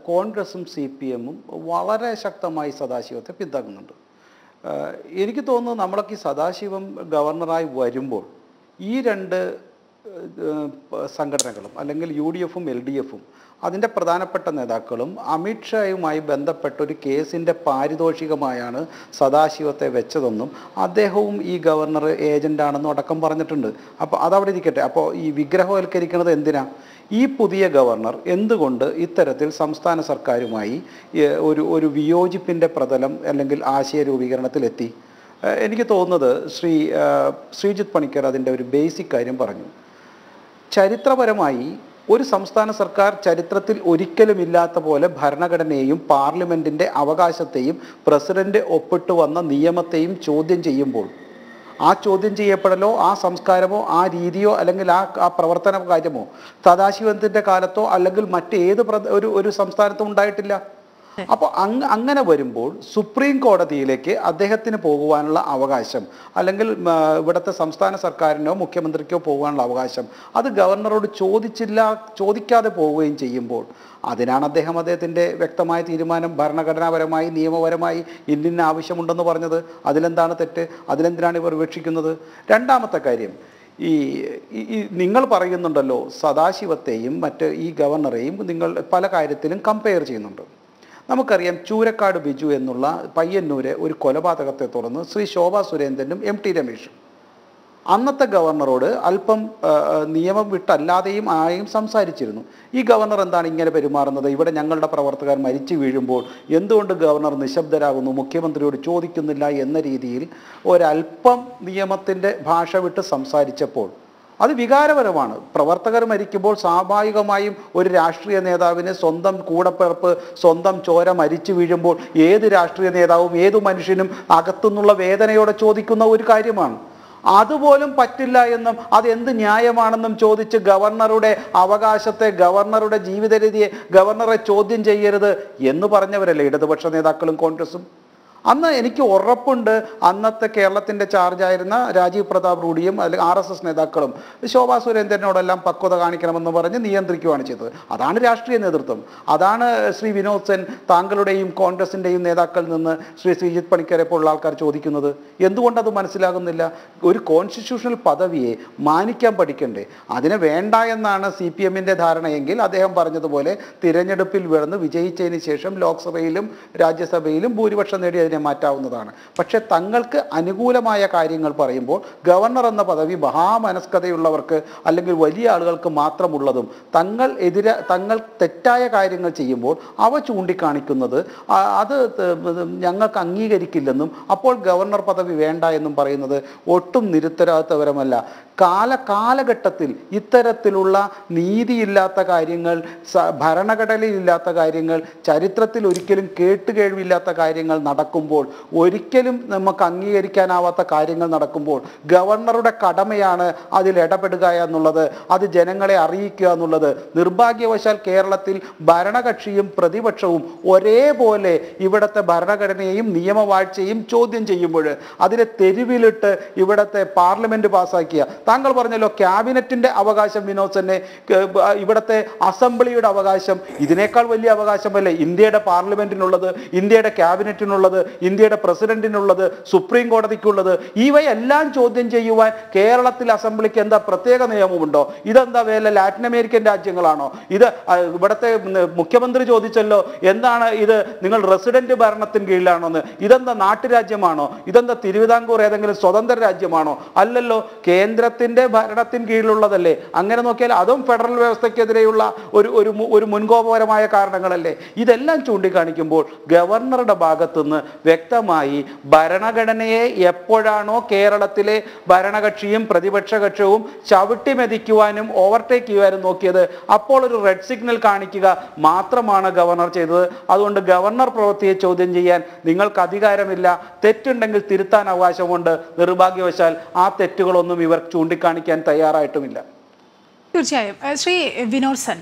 കോൺഗ്രസും സി പി എമ്മും വളരെ ശക്തമായി സദാശിവത്തെ പിന്തുണക്കുന്നുണ്ട് എനിക്ക് തോന്നുന്നു നമ്മളൊക്കെ സദാശിവം ഗവർണറായി വരുമ്പോൾ ഈ രണ്ട് സംഘടനകളും അല്ലെങ്കിൽ യു ഡി എഫും എൽ ഡി എഫും അതിൻ്റെ പ്രധാനപ്പെട്ട നേതാക്കളും അമിത്ഷായുമായി ബന്ധപ്പെട്ട ഒരു കേസിൻ്റെ പാരിതോഷികമായാണ് സദാശിവത്തെ വെച്ചതെന്നും അദ്ദേഹവും ഈ ഗവർണർ ഏജൻ്റാണെന്നും അടക്കം പറഞ്ഞിട്ടുണ്ട് അപ്പോൾ അതവിടെ ഇരിക്കട്ടെ അപ്പോൾ ഈ വിഗ്രഹവൽക്കരിക്കുന്നത് എന്തിനാ ഈ പുതിയ ഗവർണർ എന്തുകൊണ്ട് ഇത്തരത്തിൽ സംസ്ഥാന സർക്കാരുമായി ഒരു ഒരു വിയോജിപ്പിൻ്റെ പ്രതലം അല്ലെങ്കിൽ ആശയ രൂപീകരണത്തിലെത്തി എനിക്ക് തോന്നുന്നത് ശ്രീ ശ്രീജിത് പണിക്കർ അതിൻ്റെ ഒരു ബേസിക് കാര്യം പറഞ്ഞു ചരിത്രപരമായി ഒരു സംസ്ഥാന സർക്കാർ ചരിത്രത്തിൽ ഒരിക്കലുമില്ലാത്ത പോലെ ഭരണഘടനയെയും പാർലമെൻറ്റിൻ്റെ അവകാശത്തെയും പ്രസിഡന്റ് ഒപ്പിട്ട് വന്ന നിയമത്തെയും ചോദ്യം ചെയ്യുമ്പോൾ ആ ചോദ്യം ചെയ്യപ്പെടലോ ആ സംസ്കാരമോ ആ രീതിയോ അല്ലെങ്കിൽ ആ ആ പ്രവർത്തന കാര്യമോ സദാശിവത്തിൻ്റെ കാലത്തോ അല്ലെങ്കിൽ മറ്റേത് ഒരു ഒരു സംസ്ഥാനത്തും ഉണ്ടായിട്ടില്ല (laughs) അപ്പോൾ അങ്ങനെ വരുമ്പോൾ സുപ്രീം കോടതിയിലേക്ക് അദ്ദേഹത്തിന് പോകുവാനുള്ള അവകാശം അല്ലെങ്കിൽ ഇവിടുത്തെ സംസ്ഥാന സർക്കാരിനോ മുഖ്യമന്ത്രിക്കോ പോകാനുള്ള അവകാശം അത് ഗവർണറോട് ചോദിച്ചില്ല ചോദിക്കാതെ പോവുകയും ചെയ്യുമ്പോൾ അതിനാണ് അദ്ദേഹം അദ്ദേഹത്തിൻ്റെ വ്യക്തമായ തീരുമാനം ഭരണഘടനാപരമായി നിയമപരമായി ഇന്ത്യൻ ആവശ്യമുണ്ടെന്ന് പറഞ്ഞത് അതിലെന്താണ് തെറ്റ് അതിലെന്തിനാണ് ഇവർ വീക്ഷിക്കുന്നത് രണ്ടാമത്തെ കാര്യം ഈ ഈ നിങ്ങൾ പറയുന്നുണ്ടല്ലോ സദാശിവത്തെയും മറ്റ് ഈ ഗവർണറെയും നിങ്ങൾ പല കാര്യത്തിലും കമ്പയർ ചെയ്യുന്നുണ്ട് നമുക്കറിയാം ചൂരക്കാട് ബിജു എന്നുള്ള പയ്യന്നൂരെ ഒരു കൊലപാതകത്തെ തുടർന്ന് ശ്രീ ശോഭാ സുരേന്ദ്രനും എം ടി രമേഷും അന്നത്തെ ഗവർണറോട് അല്പം നിയമം വിട്ടല്ലാതെയും ആയും സംസാരിച്ചിരുന്നു ഈ ഗവർണർ എന്താണ് ഇങ്ങനെ പെരുമാറുന്നത് ഇവിടെ ഞങ്ങളുടെ പ്രവർത്തകർ മരിച്ചു വീഴുമ്പോൾ എന്തുകൊണ്ട് ഗവർണർ നിശബ്ദരാകുന്നു മുഖ്യമന്ത്രിയോട് ചോദിക്കുന്നില്ല എന്ന രീതിയിൽ ഒരല്പം നിയമത്തിൻ്റെ ഭാഷ വിട്ട് സംസാരിച്ചപ്പോൾ അത് വികാരപരമാണ് പ്രവർത്തകർ മരിക്കുമ്പോൾ സ്വാഭാവികമായും ഒരു രാഷ്ട്രീയ നേതാവിന് സ്വന്തം കൂടപ്പിറപ്പ് സ്വന്തം ചോര മരിച്ചു വീഴുമ്പോൾ ഏത് രാഷ്ട്രീയ നേതാവും ഏതു മനുഷ്യനും അകത്തുനിന്നുള്ള വേദനയോടെ ചോദിക്കുന്ന ഒരു കാര്യമാണ് അതുപോലും പറ്റില്ല എന്നും അത് എന്ത് ന്യായമാണെന്നും ചോദിച്ച് ഗവർണറുടെ അവകാശത്തെ ഗവർണറുടെ ജീവിതരീതിയെ ഗവർണറെ ചോദ്യം ചെയ്യരുത് എന്ന് പറഞ്ഞവരല്ലേ ഇടതുപക്ഷ നേതാക്കളും കോൺഗ്രസും അന്ന് എനിക്ക് ഉറപ്പുണ്ട് അന്നത്തെ കേരളത്തിൻ്റെ ചാർജായിരുന്ന രാജീവ് പ്രതാപ് റൂഡിയും അല്ലെങ്കിൽ ആർ എസ് എസ് നേതാക്കളും ശോഭാ സുരേന്ദ്രനോടെല്ലാം പക്വത കാണിക്കണമെന്ന് പറഞ്ഞ് നിയന്ത്രിക്കുകയാണ് ചെയ്തത് അതാണ് രാഷ്ട്രീയ നേതൃത്വം അതാണ് ശ്രീ വിനോദ് സെൻ താങ്കളുടെയും കോൺഗ്രസിൻ്റെയും നേതാക്കളിൽ നിന്ന് ശ്രീ ശ്രീജിത് പണിക്കരെ പോലുള്ള ആൾക്കാർ ചോദിക്കുന്നത് എന്തുകൊണ്ടത് മനസ്സിലാകുന്നില്ല ഒരു കോൺസ്റ്റിറ്റ്യൂഷണൽ പദവിയെ മാനിക്കാൻ പഠിക്കണ്ടേ അതിനെ വേണ്ട എന്നാണ് സി പി എമ്മിൻ്റെ ധാരണയെങ്കിൽ അദ്ദേഹം പറഞ്ഞതുപോലെ തിരഞ്ഞെടുപ്പിൽ വിളന്ന് വിജയിച്ചതിന് ശേഷം ലോക്സഭയിലും രാജ്യസഭയിലും ഭൂരിപക്ഷം നേടിയ അതിനെ മാറ്റാവുന്നതാണ് പക്ഷേ തങ്ങൾക്ക് അനുകൂലമായ കാര്യങ്ങൾ പറയുമ്പോൾ ഗവർണർ എന്ന പദവി മഹാമനസ്കതയുള്ളവർക്ക് അല്ലെങ്കിൽ വലിയ ആളുകൾക്ക് മാത്രമുള്ളതും തങ്ങൾ എതിരെ തങ്ങൾ തെറ്റായ കാര്യങ്ങൾ ചെയ്യുമ്പോൾ അവ ചൂണ്ടിക്കാണിക്കുന്നത് അത് ഞങ്ങൾക്ക് അംഗീകരിക്കില്ലെന്നും അപ്പോൾ ഗവർണർ പദവി വേണ്ട എന്നും പറയുന്നത് ഒട്ടും നിരുത്തരാത്തവരമല്ല കാലകാലഘട്ടത്തിൽ ഇത്തരത്തിലുള്ള നീതിയില്ലാത്ത കാര്യങ്ങൾ ഭരണഘടനയിലില്ലാത്ത കാര്യങ്ങൾ ചരിത്രത്തിൽ ഒരിക്കലും കേട്ടുകേഴിവില്ലാത്ത കാര്യങ്ങൾ നടക്കുമ്പോൾ ഒരിക്കലും നമുക്ക് അംഗീകരിക്കാനാവാത്ത കാര്യങ്ങൾ നടക്കുമ്പോൾ ഗവർണറുടെ കടമയാണ് അതിൽ ഇടപെടുക എന്നുള്ളത് അത് ജനങ്ങളെ അറിയിക്കുക എന്നുള്ളത് നിർഭാഗ്യവശാൽ കേരളത്തിൽ ഭരണകക്ഷിയും പ്രതിപക്ഷവും ഒരേപോലെ ഇവിടുത്തെ ഭരണഘടനയെയും നിയമവാഴ്ചയും ചോദ്യം ചെയ്യുമ്പോൾ അതിനെ തെരുവിലിട്ട് ഇവിടുത്തെ പാർലമെന്റ് പാസ്സാക്കിയ താങ്കൾ പറഞ്ഞല്ലോ ക്യാബിനറ്റിന്റെ അവകാശം വിനോദ് തന്നെ ഇവിടുത്തെ അസംബ്ലിയുടെ അവകാശം ഇതിനേക്കാൾ വലിയ അവകാശമല്ലേ ഇന്ത്യയുടെ പാർലമെന്റിനുള്ളത് ഇന്ത്യയുടെ ക്യാബിനറ്റിനുള്ളത് ഇന്ത്യയുടെ പ്രസിഡന്റിനുള്ളത് സുപ്രീം കോടതിക്കുള്ളത് ഇവയെല്ലാം ചോദ്യം ചെയ്യുവാൻ കേരളത്തിൽ അസംബ്ലിക്ക് എന്താ പ്രത്യേക നിയമമുണ്ടോ ഇതെന്താ വേല ലാറ്റിൻ അമേരിക്കൻ രാജ്യങ്ങളാണോ ഇത് ഇവിടുത്തെ മുഖ്യമന്ത്രി ചോദിച്ചല്ലോ എന്താണ് ഇത് നിങ്ങൾ റെസിഡന്റ് ഭരണത്തിന് കീഴിലാണോ എന്ന് ഇതെന്താ നാട്ടുരാജ്യമാണോ ഇതെന്താ തിരുവിതാംകൂർ ഏതെങ്കിലും സ്വതന്ത്ര രാജ്യമാണോ അല്ലല്ലോ കേന്ദ്ര അദ്ദേഹത്തിൻ്റെ ഭരണത്തിന് കീഴിലുള്ളതല്ലേ അങ്ങനെ നോക്കിയാൽ അതും ഫെഡറൽ വ്യവസ്ഥയ്ക്കെതിരെയുള്ള ഒരു ഒരു ഒരു മുൻകോപകരമായ കാരണങ്ങളല്ലേ ഇതെല്ലാം ചൂണ്ടിക്കാണിക്കുമ്പോൾ ഗവർണറുടെ ഭാഗത്തുനിന്ന് വ്യക്തമായി ഭരണഘടനയെ എപ്പോഴാണോ കേരളത്തിലെ ഭരണകക്ഷിയും പ്രതിപക്ഷ കക്ഷവും ചവിട്ടിമെതിക്കുവാനും ഓവർടേക്ക് ചെയ്യുവാനും നോക്കിയത് അപ്പോൾ ഒരു റെഡ് സിഗ്നൽ കാണിക്കുക മാത്രമാണ് ഗവർണർ ചെയ്തത് അതുകൊണ്ട് ഗവർണർ പ്രവൃത്തിയെ ചോദ്യം ചെയ്യാൻ നിങ്ങൾക്ക് അധികാരമില്ല തെറ്റുണ്ടെങ്കിൽ തിരുത്താൻ അവകാശമുണ്ട് നിർഭാഗ്യവശാൽ ആ തെറ്റുകളൊന്നും ഇവർ ചൂണ്ടി ചൂണ്ടിക്കാണിക്കാൻ തയ്യാറായിട്ടുമില്ല തീർച്ചയായും ശ്രീ വിനോദ് സൻ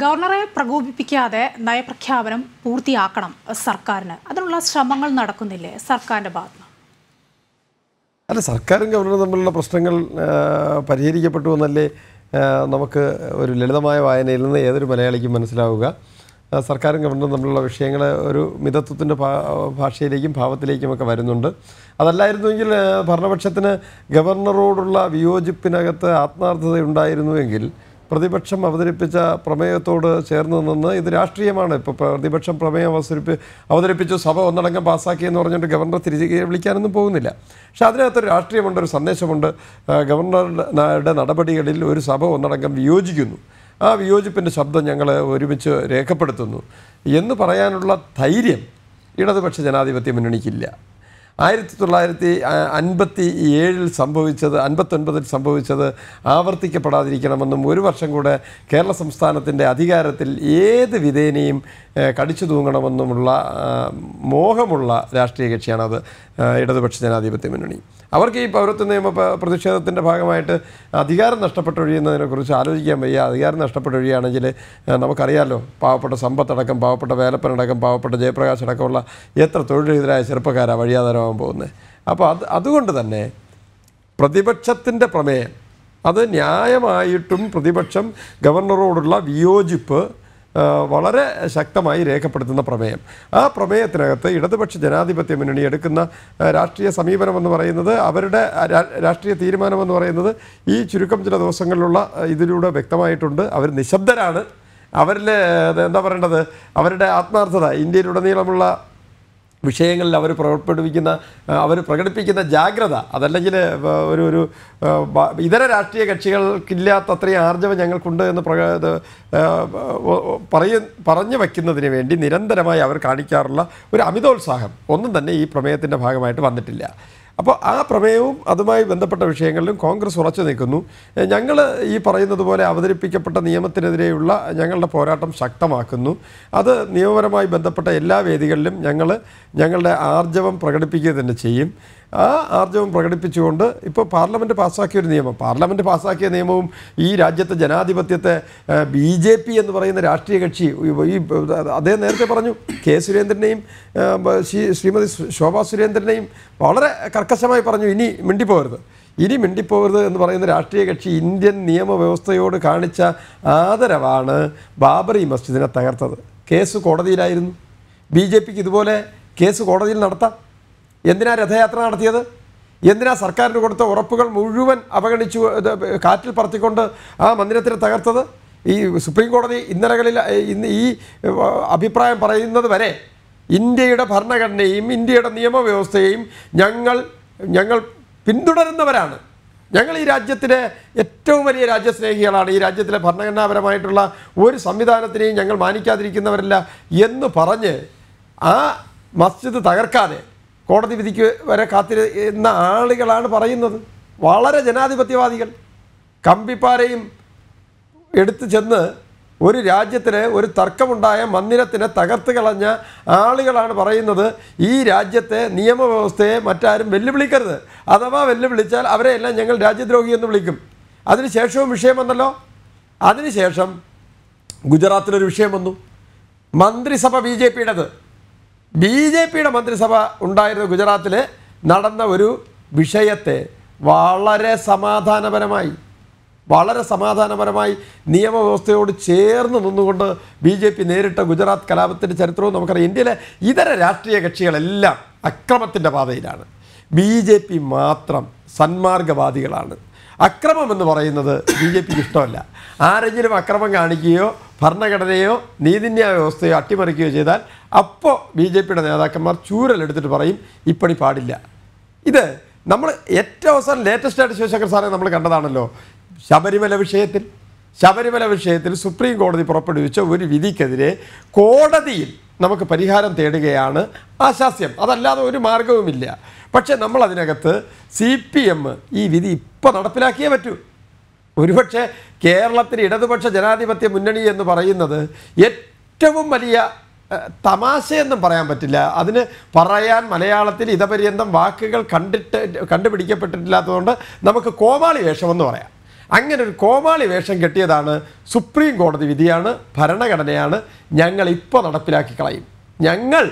ഗവർണറെ പ്രകോപിപ്പിക്കാതെ നയപ്രഖ്യാപനം പൂർത്തിയാക്കണം സർക്കാരിന് അതിനുള്ള ശ്രമങ്ങൾ നടക്കുന്നില്ലേ സർക്കാരിൻ്റെ ഭാഗത്ത് അല്ല സർക്കാരും ഗവർണറും തമ്മിലുള്ള പ്രശ്നങ്ങൾ പരിഹരിക്കപ്പെട്ടു എന്നല്ലേ നമുക്ക് ഒരു ലളിതമായ വായനയിൽ നിന്ന് ഏതൊരു മലയാളിക്കും മനസ്സിലാവുക സർക്കാരും ഗവൺമെൻറ്റും തമ്മിലുള്ള വിഷയങ്ങൾ ഒരു മിതത്വത്തിൻ്റെ ഭാഷയിലേക്കും ഭാവത്തിലേക്കുമൊക്കെ വരുന്നുണ്ട് അതല്ലായിരുന്നുവെങ്കിൽ ഭരണപക്ഷത്തിന് ഗവർണറോടുള്ള വിയോജിപ്പിനകത്ത് ആത്മാർത്ഥത ഉണ്ടായിരുന്നുവെങ്കിൽ പ്രതിപക്ഷം അവതരിപ്പിച്ച പ്രമേയത്തോട് ചേർന്ന് നിന്ന് ഇത് രാഷ്ട്രീയമാണ് ഇപ്പോൾ പ്രതിപക്ഷം പ്രമേയം അവസരിപ്പ് അവതരിപ്പിച്ചു സഭ ഒന്നടങ്കം പാസ്സാക്കിയെന്ന് പറഞ്ഞിട്ട് ഗവർണർ തിരികെ വിളിക്കാനൊന്നും പോകുന്നില്ല പക്ഷേ അതിനകത്തൊരു രാഷ്ട്രീയമുണ്ട് ഒരു സന്ദേശമുണ്ട് ഗവർണറുടെ നടപടികളിൽ ഒരു സഭ ഒന്നടങ്കം വിയോജിക്കുന്നു ആ വിയോജിപ്പിൻ്റെ ശബ്ദം ഞങ്ങൾ ഒരുമിച്ച് രേഖപ്പെടുത്തുന്നു എന്ന് പറയാനുള്ള ധൈര്യം ഇടതുപക്ഷ ജനാധിപത്യ മുന്നണിക്കില്ല ആയിരത്തി തൊള്ളായിരത്തി അൻപത്തി ഏഴിൽ സംഭവിച്ചത് അൻപത്തൊൻപതിൽ സംഭവിച്ചത് ആവർത്തിക്കപ്പെടാതിരിക്കണമെന്നും ഒരു വർഷം കൂടെ കേരള സംസ്ഥാനത്തിൻ്റെ അധികാരത്തിൽ ഏത് വിധേനയും കടിച്ചു തൂങ്ങണമെന്നുമുള്ള മോഹമുള്ള രാഷ്ട്രീയ കക്ഷിയാണത് ഇടതുപക്ഷ ജനാധിപത്യ മുന്നണി അവർക്ക് ഈ പൗരത്വ നിയമ പ്രതിഷേധത്തിൻ്റെ ഭാഗമായിട്ട് അധികാരം നഷ്ടപ്പെട്ടൊഴിയുന്നതിനെക്കുറിച്ച് ആലോചിക്കാൻ വയ്യ അധികാരം നഷ്ടപ്പെട്ടൊഴിയാണെങ്കിൽ നമുക്കറിയാമല്ലോ പാവപ്പെട്ട സമ്പത്തടക്കം പാവപ്പെട്ട വേലപ്പനടക്കം പാവപ്പെട്ട ജയപ്രകാശ് അടക്കമുള്ള എത്ര തൊഴിലെതിരായ ചെറുപ്പക്കാരാണ് വഴിയാധാരമാകാൻ പോകുന്നത് അപ്പോൾ അത് അതുകൊണ്ട് തന്നെ പ്രതിപക്ഷത്തിൻ്റെ പ്രമേയം അത് ന്യായമായിട്ടും പ്രതിപക്ഷം ഗവർണറോടുള്ള വിയോജിപ്പ് വളരെ ശക്തമായി രേഖപ്പെടുത്തുന്ന പ്രമേയം ആ പ്രമേയത്തിനകത്ത് ഇടതുപക്ഷ ജനാധിപത്യ മുന്നണി എടുക്കുന്ന രാഷ്ട്രീയ സമീപനമെന്ന് പറയുന്നത് അവരുടെ രാഷ്ട്രീയ തീരുമാനമെന്ന് പറയുന്നത് ഈ ചുരുക്കം ചില ദിവസങ്ങളിലുള്ള ഇതിലൂടെ വ്യക്തമായിട്ടുണ്ട് അവർ നിശബ്ദരാണ് അവരിൽ എന്താ പറയേണ്ടത് അവരുടെ ആത്മാർത്ഥത ഇന്ത്യയിലുടനീളമുള്ള വിഷയങ്ങളിൽ അവർ പ്രകടിപ്പിക്കുന്ന അവർ പ്രകടിപ്പിക്കുന്ന ജാഗ്രത അതല്ലെങ്കിൽ ഒരു ഒരു ഇതര രാഷ്ട്രീയ കക്ഷികൾക്കില്ലാത്ത അത്രയും ആർജവം ഞങ്ങൾക്കുണ്ട് എന്ന് പറയ പറഞ്ഞു വയ്ക്കുന്നതിന് വേണ്ടി നിരന്തരമായി അവർ കാണിക്കാറുള്ള ഒരു അമിതോത്സാഹം ഒന്നും തന്നെ ഈ പ്രമേയത്തിൻ്റെ ഭാഗമായിട്ട് വന്നിട്ടില്ല അപ്പോൾ ആ പ്രമേയവും അതുമായി ബന്ധപ്പെട്ട വിഷയങ്ങളിലും കോൺഗ്രസ് ഉറച്ചു നിൽക്കുന്നു ഞങ്ങൾ ഈ പറയുന്നത് പോലെ അവതരിപ്പിക്കപ്പെട്ട നിയമത്തിനെതിരെയുള്ള ഞങ്ങളുടെ പോരാട്ടം ശക്തമാക്കുന്നു അത് നിയമപരമായി ബന്ധപ്പെട്ട എല്ലാ വേദികളിലും ഞങ്ങൾ ഞങ്ങളുടെ ആർജവം പ്രകടിപ്പിക്കുക തന്നെ ചെയ്യും ആ ആർജവം പ്രകടിപ്പിച്ചുകൊണ്ട് ഇപ്പോൾ പാർലമെൻറ്റ് പാസ്സാക്കിയ ഒരു നിയമം പാർലമെൻറ്റ് പാസ്സാക്കിയ നിയമവും ഈ രാജ്യത്തെ ജനാധിപത്യത്തെ ബി ജെ പി എന്ന് പറയുന്ന രാഷ്ട്രീയ കക്ഷി ഈ അദ്ദേഹം നേരത്തെ പറഞ്ഞു കെ സുരേന്ദ്രനെയും ശ്രീമതി ശോഭാ സുരേന്ദ്രനെയും വളരെ കർക്കശമായി പറഞ്ഞു ഇനി മിണ്ടിപ്പോകരുത് ഇനി മിണ്ടിപ്പോകരുത് എന്ന് പറയുന്ന രാഷ്ട്രീയ കക്ഷി ഇന്ത്യൻ നിയമവ്യവസ്ഥയോട് കാണിച്ച ആദരവാണ് ബാബറി മസ്ജിദിനെ തകർത്തത് കേസ് കോടതിയിലായിരുന്നു ബി ജെ പിക്ക് ഇതുപോലെ കേസ് കോടതിയിൽ നടത്താം എന്തിനാ രഥയാത്ര നടത്തിയത് എന്തിനാ സർക്കാരിന് കൊടുത്ത ഉറപ്പുകൾ മുഴുവൻ അവഗണിച്ചു കാറ്റിൽ പറത്തിക്കൊണ്ട് ആ മന്ദിരത്തിനെ തകർത്തത് ഈ സുപ്രീം കോടതി ഇന്നലകളിൽ ഇന്ന് ഈ അഭിപ്രായം പറയുന്നത് വരെ ഇന്ത്യയുടെ ഭരണഘടനയും ഇന്ത്യയുടെ നിയമവ്യവസ്ഥയെയും ഞങ്ങൾ ഞങ്ങൾ പിന്തുടരുന്നവരാണ് ഞങ്ങൾ ഈ രാജ്യത്തിലെ ഏറ്റവും വലിയ രാജ്യസ്നേഹികളാണ് ഈ രാജ്യത്തിലെ ഭരണഘടനാപരമായിട്ടുള്ള ഒരു സംവിധാനത്തിനെയും ഞങ്ങൾ മാനിക്കാതിരിക്കുന്നവരല്ല എന്ന് പറഞ്ഞ് ആ മസ്ജിദ് തകർക്കാതെ കോടതി വിധിക്ക് വരെ കാത്തിരുന്ന ആളുകളാണ് പറയുന്നത് വളരെ ജനാധിപത്യവാദികൾ കമ്പിപ്പാരയും എടുത്തു ചെന്ന് ഒരു രാജ്യത്തിന് ഒരു തർക്കമുണ്ടായ മന്ദിരത്തിനെ തകർത്ത് കളഞ്ഞ ആളുകളാണ് പറയുന്നത് ഈ രാജ്യത്തെ നിയമവ്യവസ്ഥയെ മറ്റാരും വെല്ലുവിളിക്കരുത് അഥവാ വെല്ലുവിളിച്ചാൽ അവരെ എല്ലാം ഞങ്ങൾ രാജ്യദ്രോഹി എന്ന് വിളിക്കും അതിനുശേഷവും വിഷയം വന്നല്ലോ അതിനുശേഷം ഗുജറാത്തിലൊരു വിഷയം വന്നു മന്ത്രിസഭ ബി ജെ പിയുടേത് ബി ജെ പിയുടെ മന്ത്രിസഭ ഉണ്ടായിരുന്ന ഗുജറാത്തിൽ നടന്ന ഒരു വിഷയത്തെ വളരെ സമാധാനപരമായി വളരെ സമാധാനപരമായി നിയമവ്യവസ്ഥയോട് ചേർന്ന് നിന്നുകൊണ്ട് ബി ജെ പി നേരിട്ട ഗുജറാത്ത് കലാപത്തിൻ്റെ ചരിത്രവും നമുക്കറിയാം ഇന്ത്യയിലെ ഇതര രാഷ്ട്രീയ കക്ഷികളെല്ലാം അക്രമത്തിൻ്റെ പാതയിലാണ് ബി ജെ പി മാത്രം സന്മാർഗവാദികളാണ് അക്രമം എന്ന് പറയുന്നത് ബി ജെ പിക്ക് ഇഷ്ടമല്ല ആരെങ്കിലും അക്രമം കാണിക്കുകയോ ഭരണഘടനയോ നീതിന്യായ വ്യവസ്ഥയോ അട്ടിമറിക്കുകയോ ചെയ്താൽ അപ്പോൾ ബി ജെ പിയുടെ നേതാക്കന്മാർ ചൂരലെടുത്തിട്ട് പറയും ഇപ്പണി പാടില്ല ഇത് നമ്മൾ ഏറ്റവും അവസാനം ലേറ്റസ്റ്റ് ആയിട്ട് ശിവശങ്കർ സാറെ നമ്മൾ കണ്ടതാണല്ലോ ശബരിമല വിഷയത്തിൽ ശബരിമല വിഷയത്തിൽ സുപ്രീം കോടതി പുറപ്പെടുവിച്ച ഒരു വിധിക്കെതിരെ കോടതിയിൽ നമുക്ക് പരിഹാരം തേടുകയാണ് ആശാസ്യം അതല്ലാതെ ഒരു മാർഗവുമില്ല പക്ഷേ നമ്മളതിനകത്ത് സി പി എം ഈ വിധി ഇപ്പോൾ നടപ്പിലാക്കിയേ പറ്റൂ ഒരുപക്ഷെ കേരളത്തിൽ ഇടതുപക്ഷ ജനാധിപത്യ മുന്നണി എന്ന് പറയുന്നത് ഏറ്റവും വലിയ തമാശയെന്നും പറയാൻ പറ്റില്ല അതിന് പറയാൻ മലയാളത്തിൽ ഇതപര്യന്തം വാക്കുകൾ കണ്ടിട്ട് കണ്ടുപിടിക്കപ്പെട്ടിട്ടില്ലാത്തതുകൊണ്ട് നമുക്ക് കോമാളി വേഷമെന്ന് പറയാം അങ്ങനെ ഒരു കോമാളി വേഷം കെട്ടിയതാണ് സുപ്രീം കോടതി വിധിയാണ് ഭരണഘടനയാണ് ഞങ്ങൾ ഇപ്പോൾ നടപ്പിലാക്കി കളയും ഞങ്ങൾ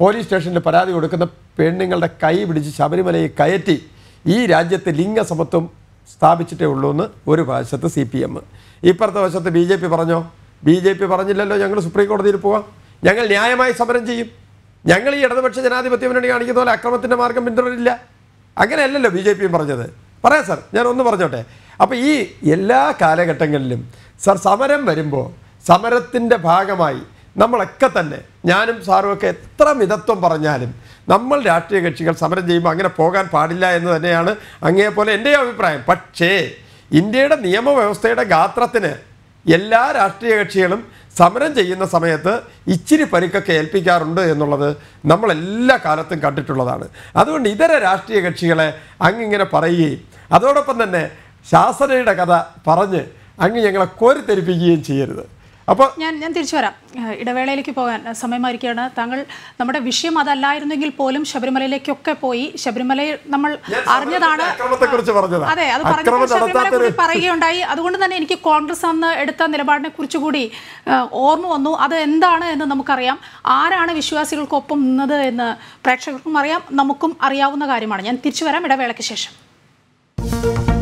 പോലീസ് സ്റ്റേഷനിൽ പരാതി കൊടുക്കുന്ന പെണ്ണുങ്ങളുടെ കൈ പിടിച്ച് ശബരിമലയെ കയറ്റി ഈ രാജ്യത്തെ ലിംഗസമത്വം സ്ഥാപിച്ചിട്ടേ ഉള്ളൂ എന്ന് ഒരു വശത്ത് സി പി എം ഇപ്പുറത്തെ വശത്ത് ബി ജെ പി പറഞ്ഞോ ബി ജെ പി പറഞ്ഞില്ലല്ലോ ഞങ്ങൾ സുപ്രീം കോടതിയിൽ പോവാം ഞങ്ങൾ ന്യായമായി സമരം ചെയ്യും ഞങ്ങൾ ഈ ഇടതുപക്ഷ ജനാധിപത്യ മുന്നണി കാണിക്കുന്ന പോലെ അക്രമത്തിൻ്റെ മാർഗം പിന്തുടരില്ല അങ്ങനെയല്ലല്ലോ ബി ജെ പിയും പറഞ്ഞത് പറയാം സാർ ഞാൻ ഒന്ന് പറഞ്ഞോട്ടെ അപ്പോൾ ഈ എല്ലാ കാലഘട്ടങ്ങളിലും സാർ സമരം വരുമ്പോൾ സമരത്തിൻ്റെ ഭാഗമായി നമ്മളൊക്കെ തന്നെ ഞാനും സാറും ഒക്കെ എത്ര മിതത്വം പറഞ്ഞാലും നമ്മൾ രാഷ്ട്രീയ കക്ഷികൾ സമരം ചെയ്യുമ്പോൾ അങ്ങനെ പോകാൻ പാടില്ല എന്ന് തന്നെയാണ് അങ്ങേപോലെ എൻ്റെ അഭിപ്രായം പക്ഷേ ഇന്ത്യയുടെ നിയമവ്യവസ്ഥയുടെ ഗാത്രത്തിന് എല്ലാ രാഷ്ട്രീയ കക്ഷികളും സമരം ചെയ്യുന്ന സമയത്ത് ഇച്ചിരി പരുക്കൊക്കെ ഏൽപ്പിക്കാറുണ്ട് എന്നുള്ളത് നമ്മളെല്ലാ കാലത്തും കണ്ടിട്ടുള്ളതാണ് അതുകൊണ്ട് ഇതര രാഷ്ട്രീയ കക്ഷികളെ അങ്ങിങ്ങനെ പറയുകയും അതോടൊപ്പം തന്നെ ശാസനയുടെ കഥ പറഞ്ഞ് അങ്ങ് ഞങ്ങളെ കോരിത്തെരിപ്പിക്കുകയും ചെയ്യരുത് അപ്പോൾ ഞാൻ ഞാൻ തിരിച്ചു വരാം ഇടവേളയിലേക്ക് പോകാൻ സമയമായിരിക്കുകയാണ് താങ്കൾ നമ്മുടെ വിഷയം അതല്ലായിരുന്നെങ്കിൽ പോലും ശബരിമലയിലേക്കൊക്കെ പോയി ശബരിമലയിൽ നമ്മൾ അറിഞ്ഞതാണ് അതെ അത് പറഞ്ഞു പറയുകയുണ്ടായി അതുകൊണ്ട് തന്നെ എനിക്ക് കോൺഗ്രസ് അന്ന് എടുത്ത നിലപാടിനെ കുറിച്ചുകൂടി ഓർമ്മ വന്നു അത് എന്താണ് എന്ന് നമുക്കറിയാം ആരാണ് വിശ്വാസികൾക്കൊപ്പം നിന്നത് എന്ന് പ്രേക്ഷകർക്കും അറിയാം നമുക്കും അറിയാവുന്ന കാര്യമാണ് ഞാൻ തിരിച്ചു വരാം ഇടവേളയ്ക്ക് ശേഷം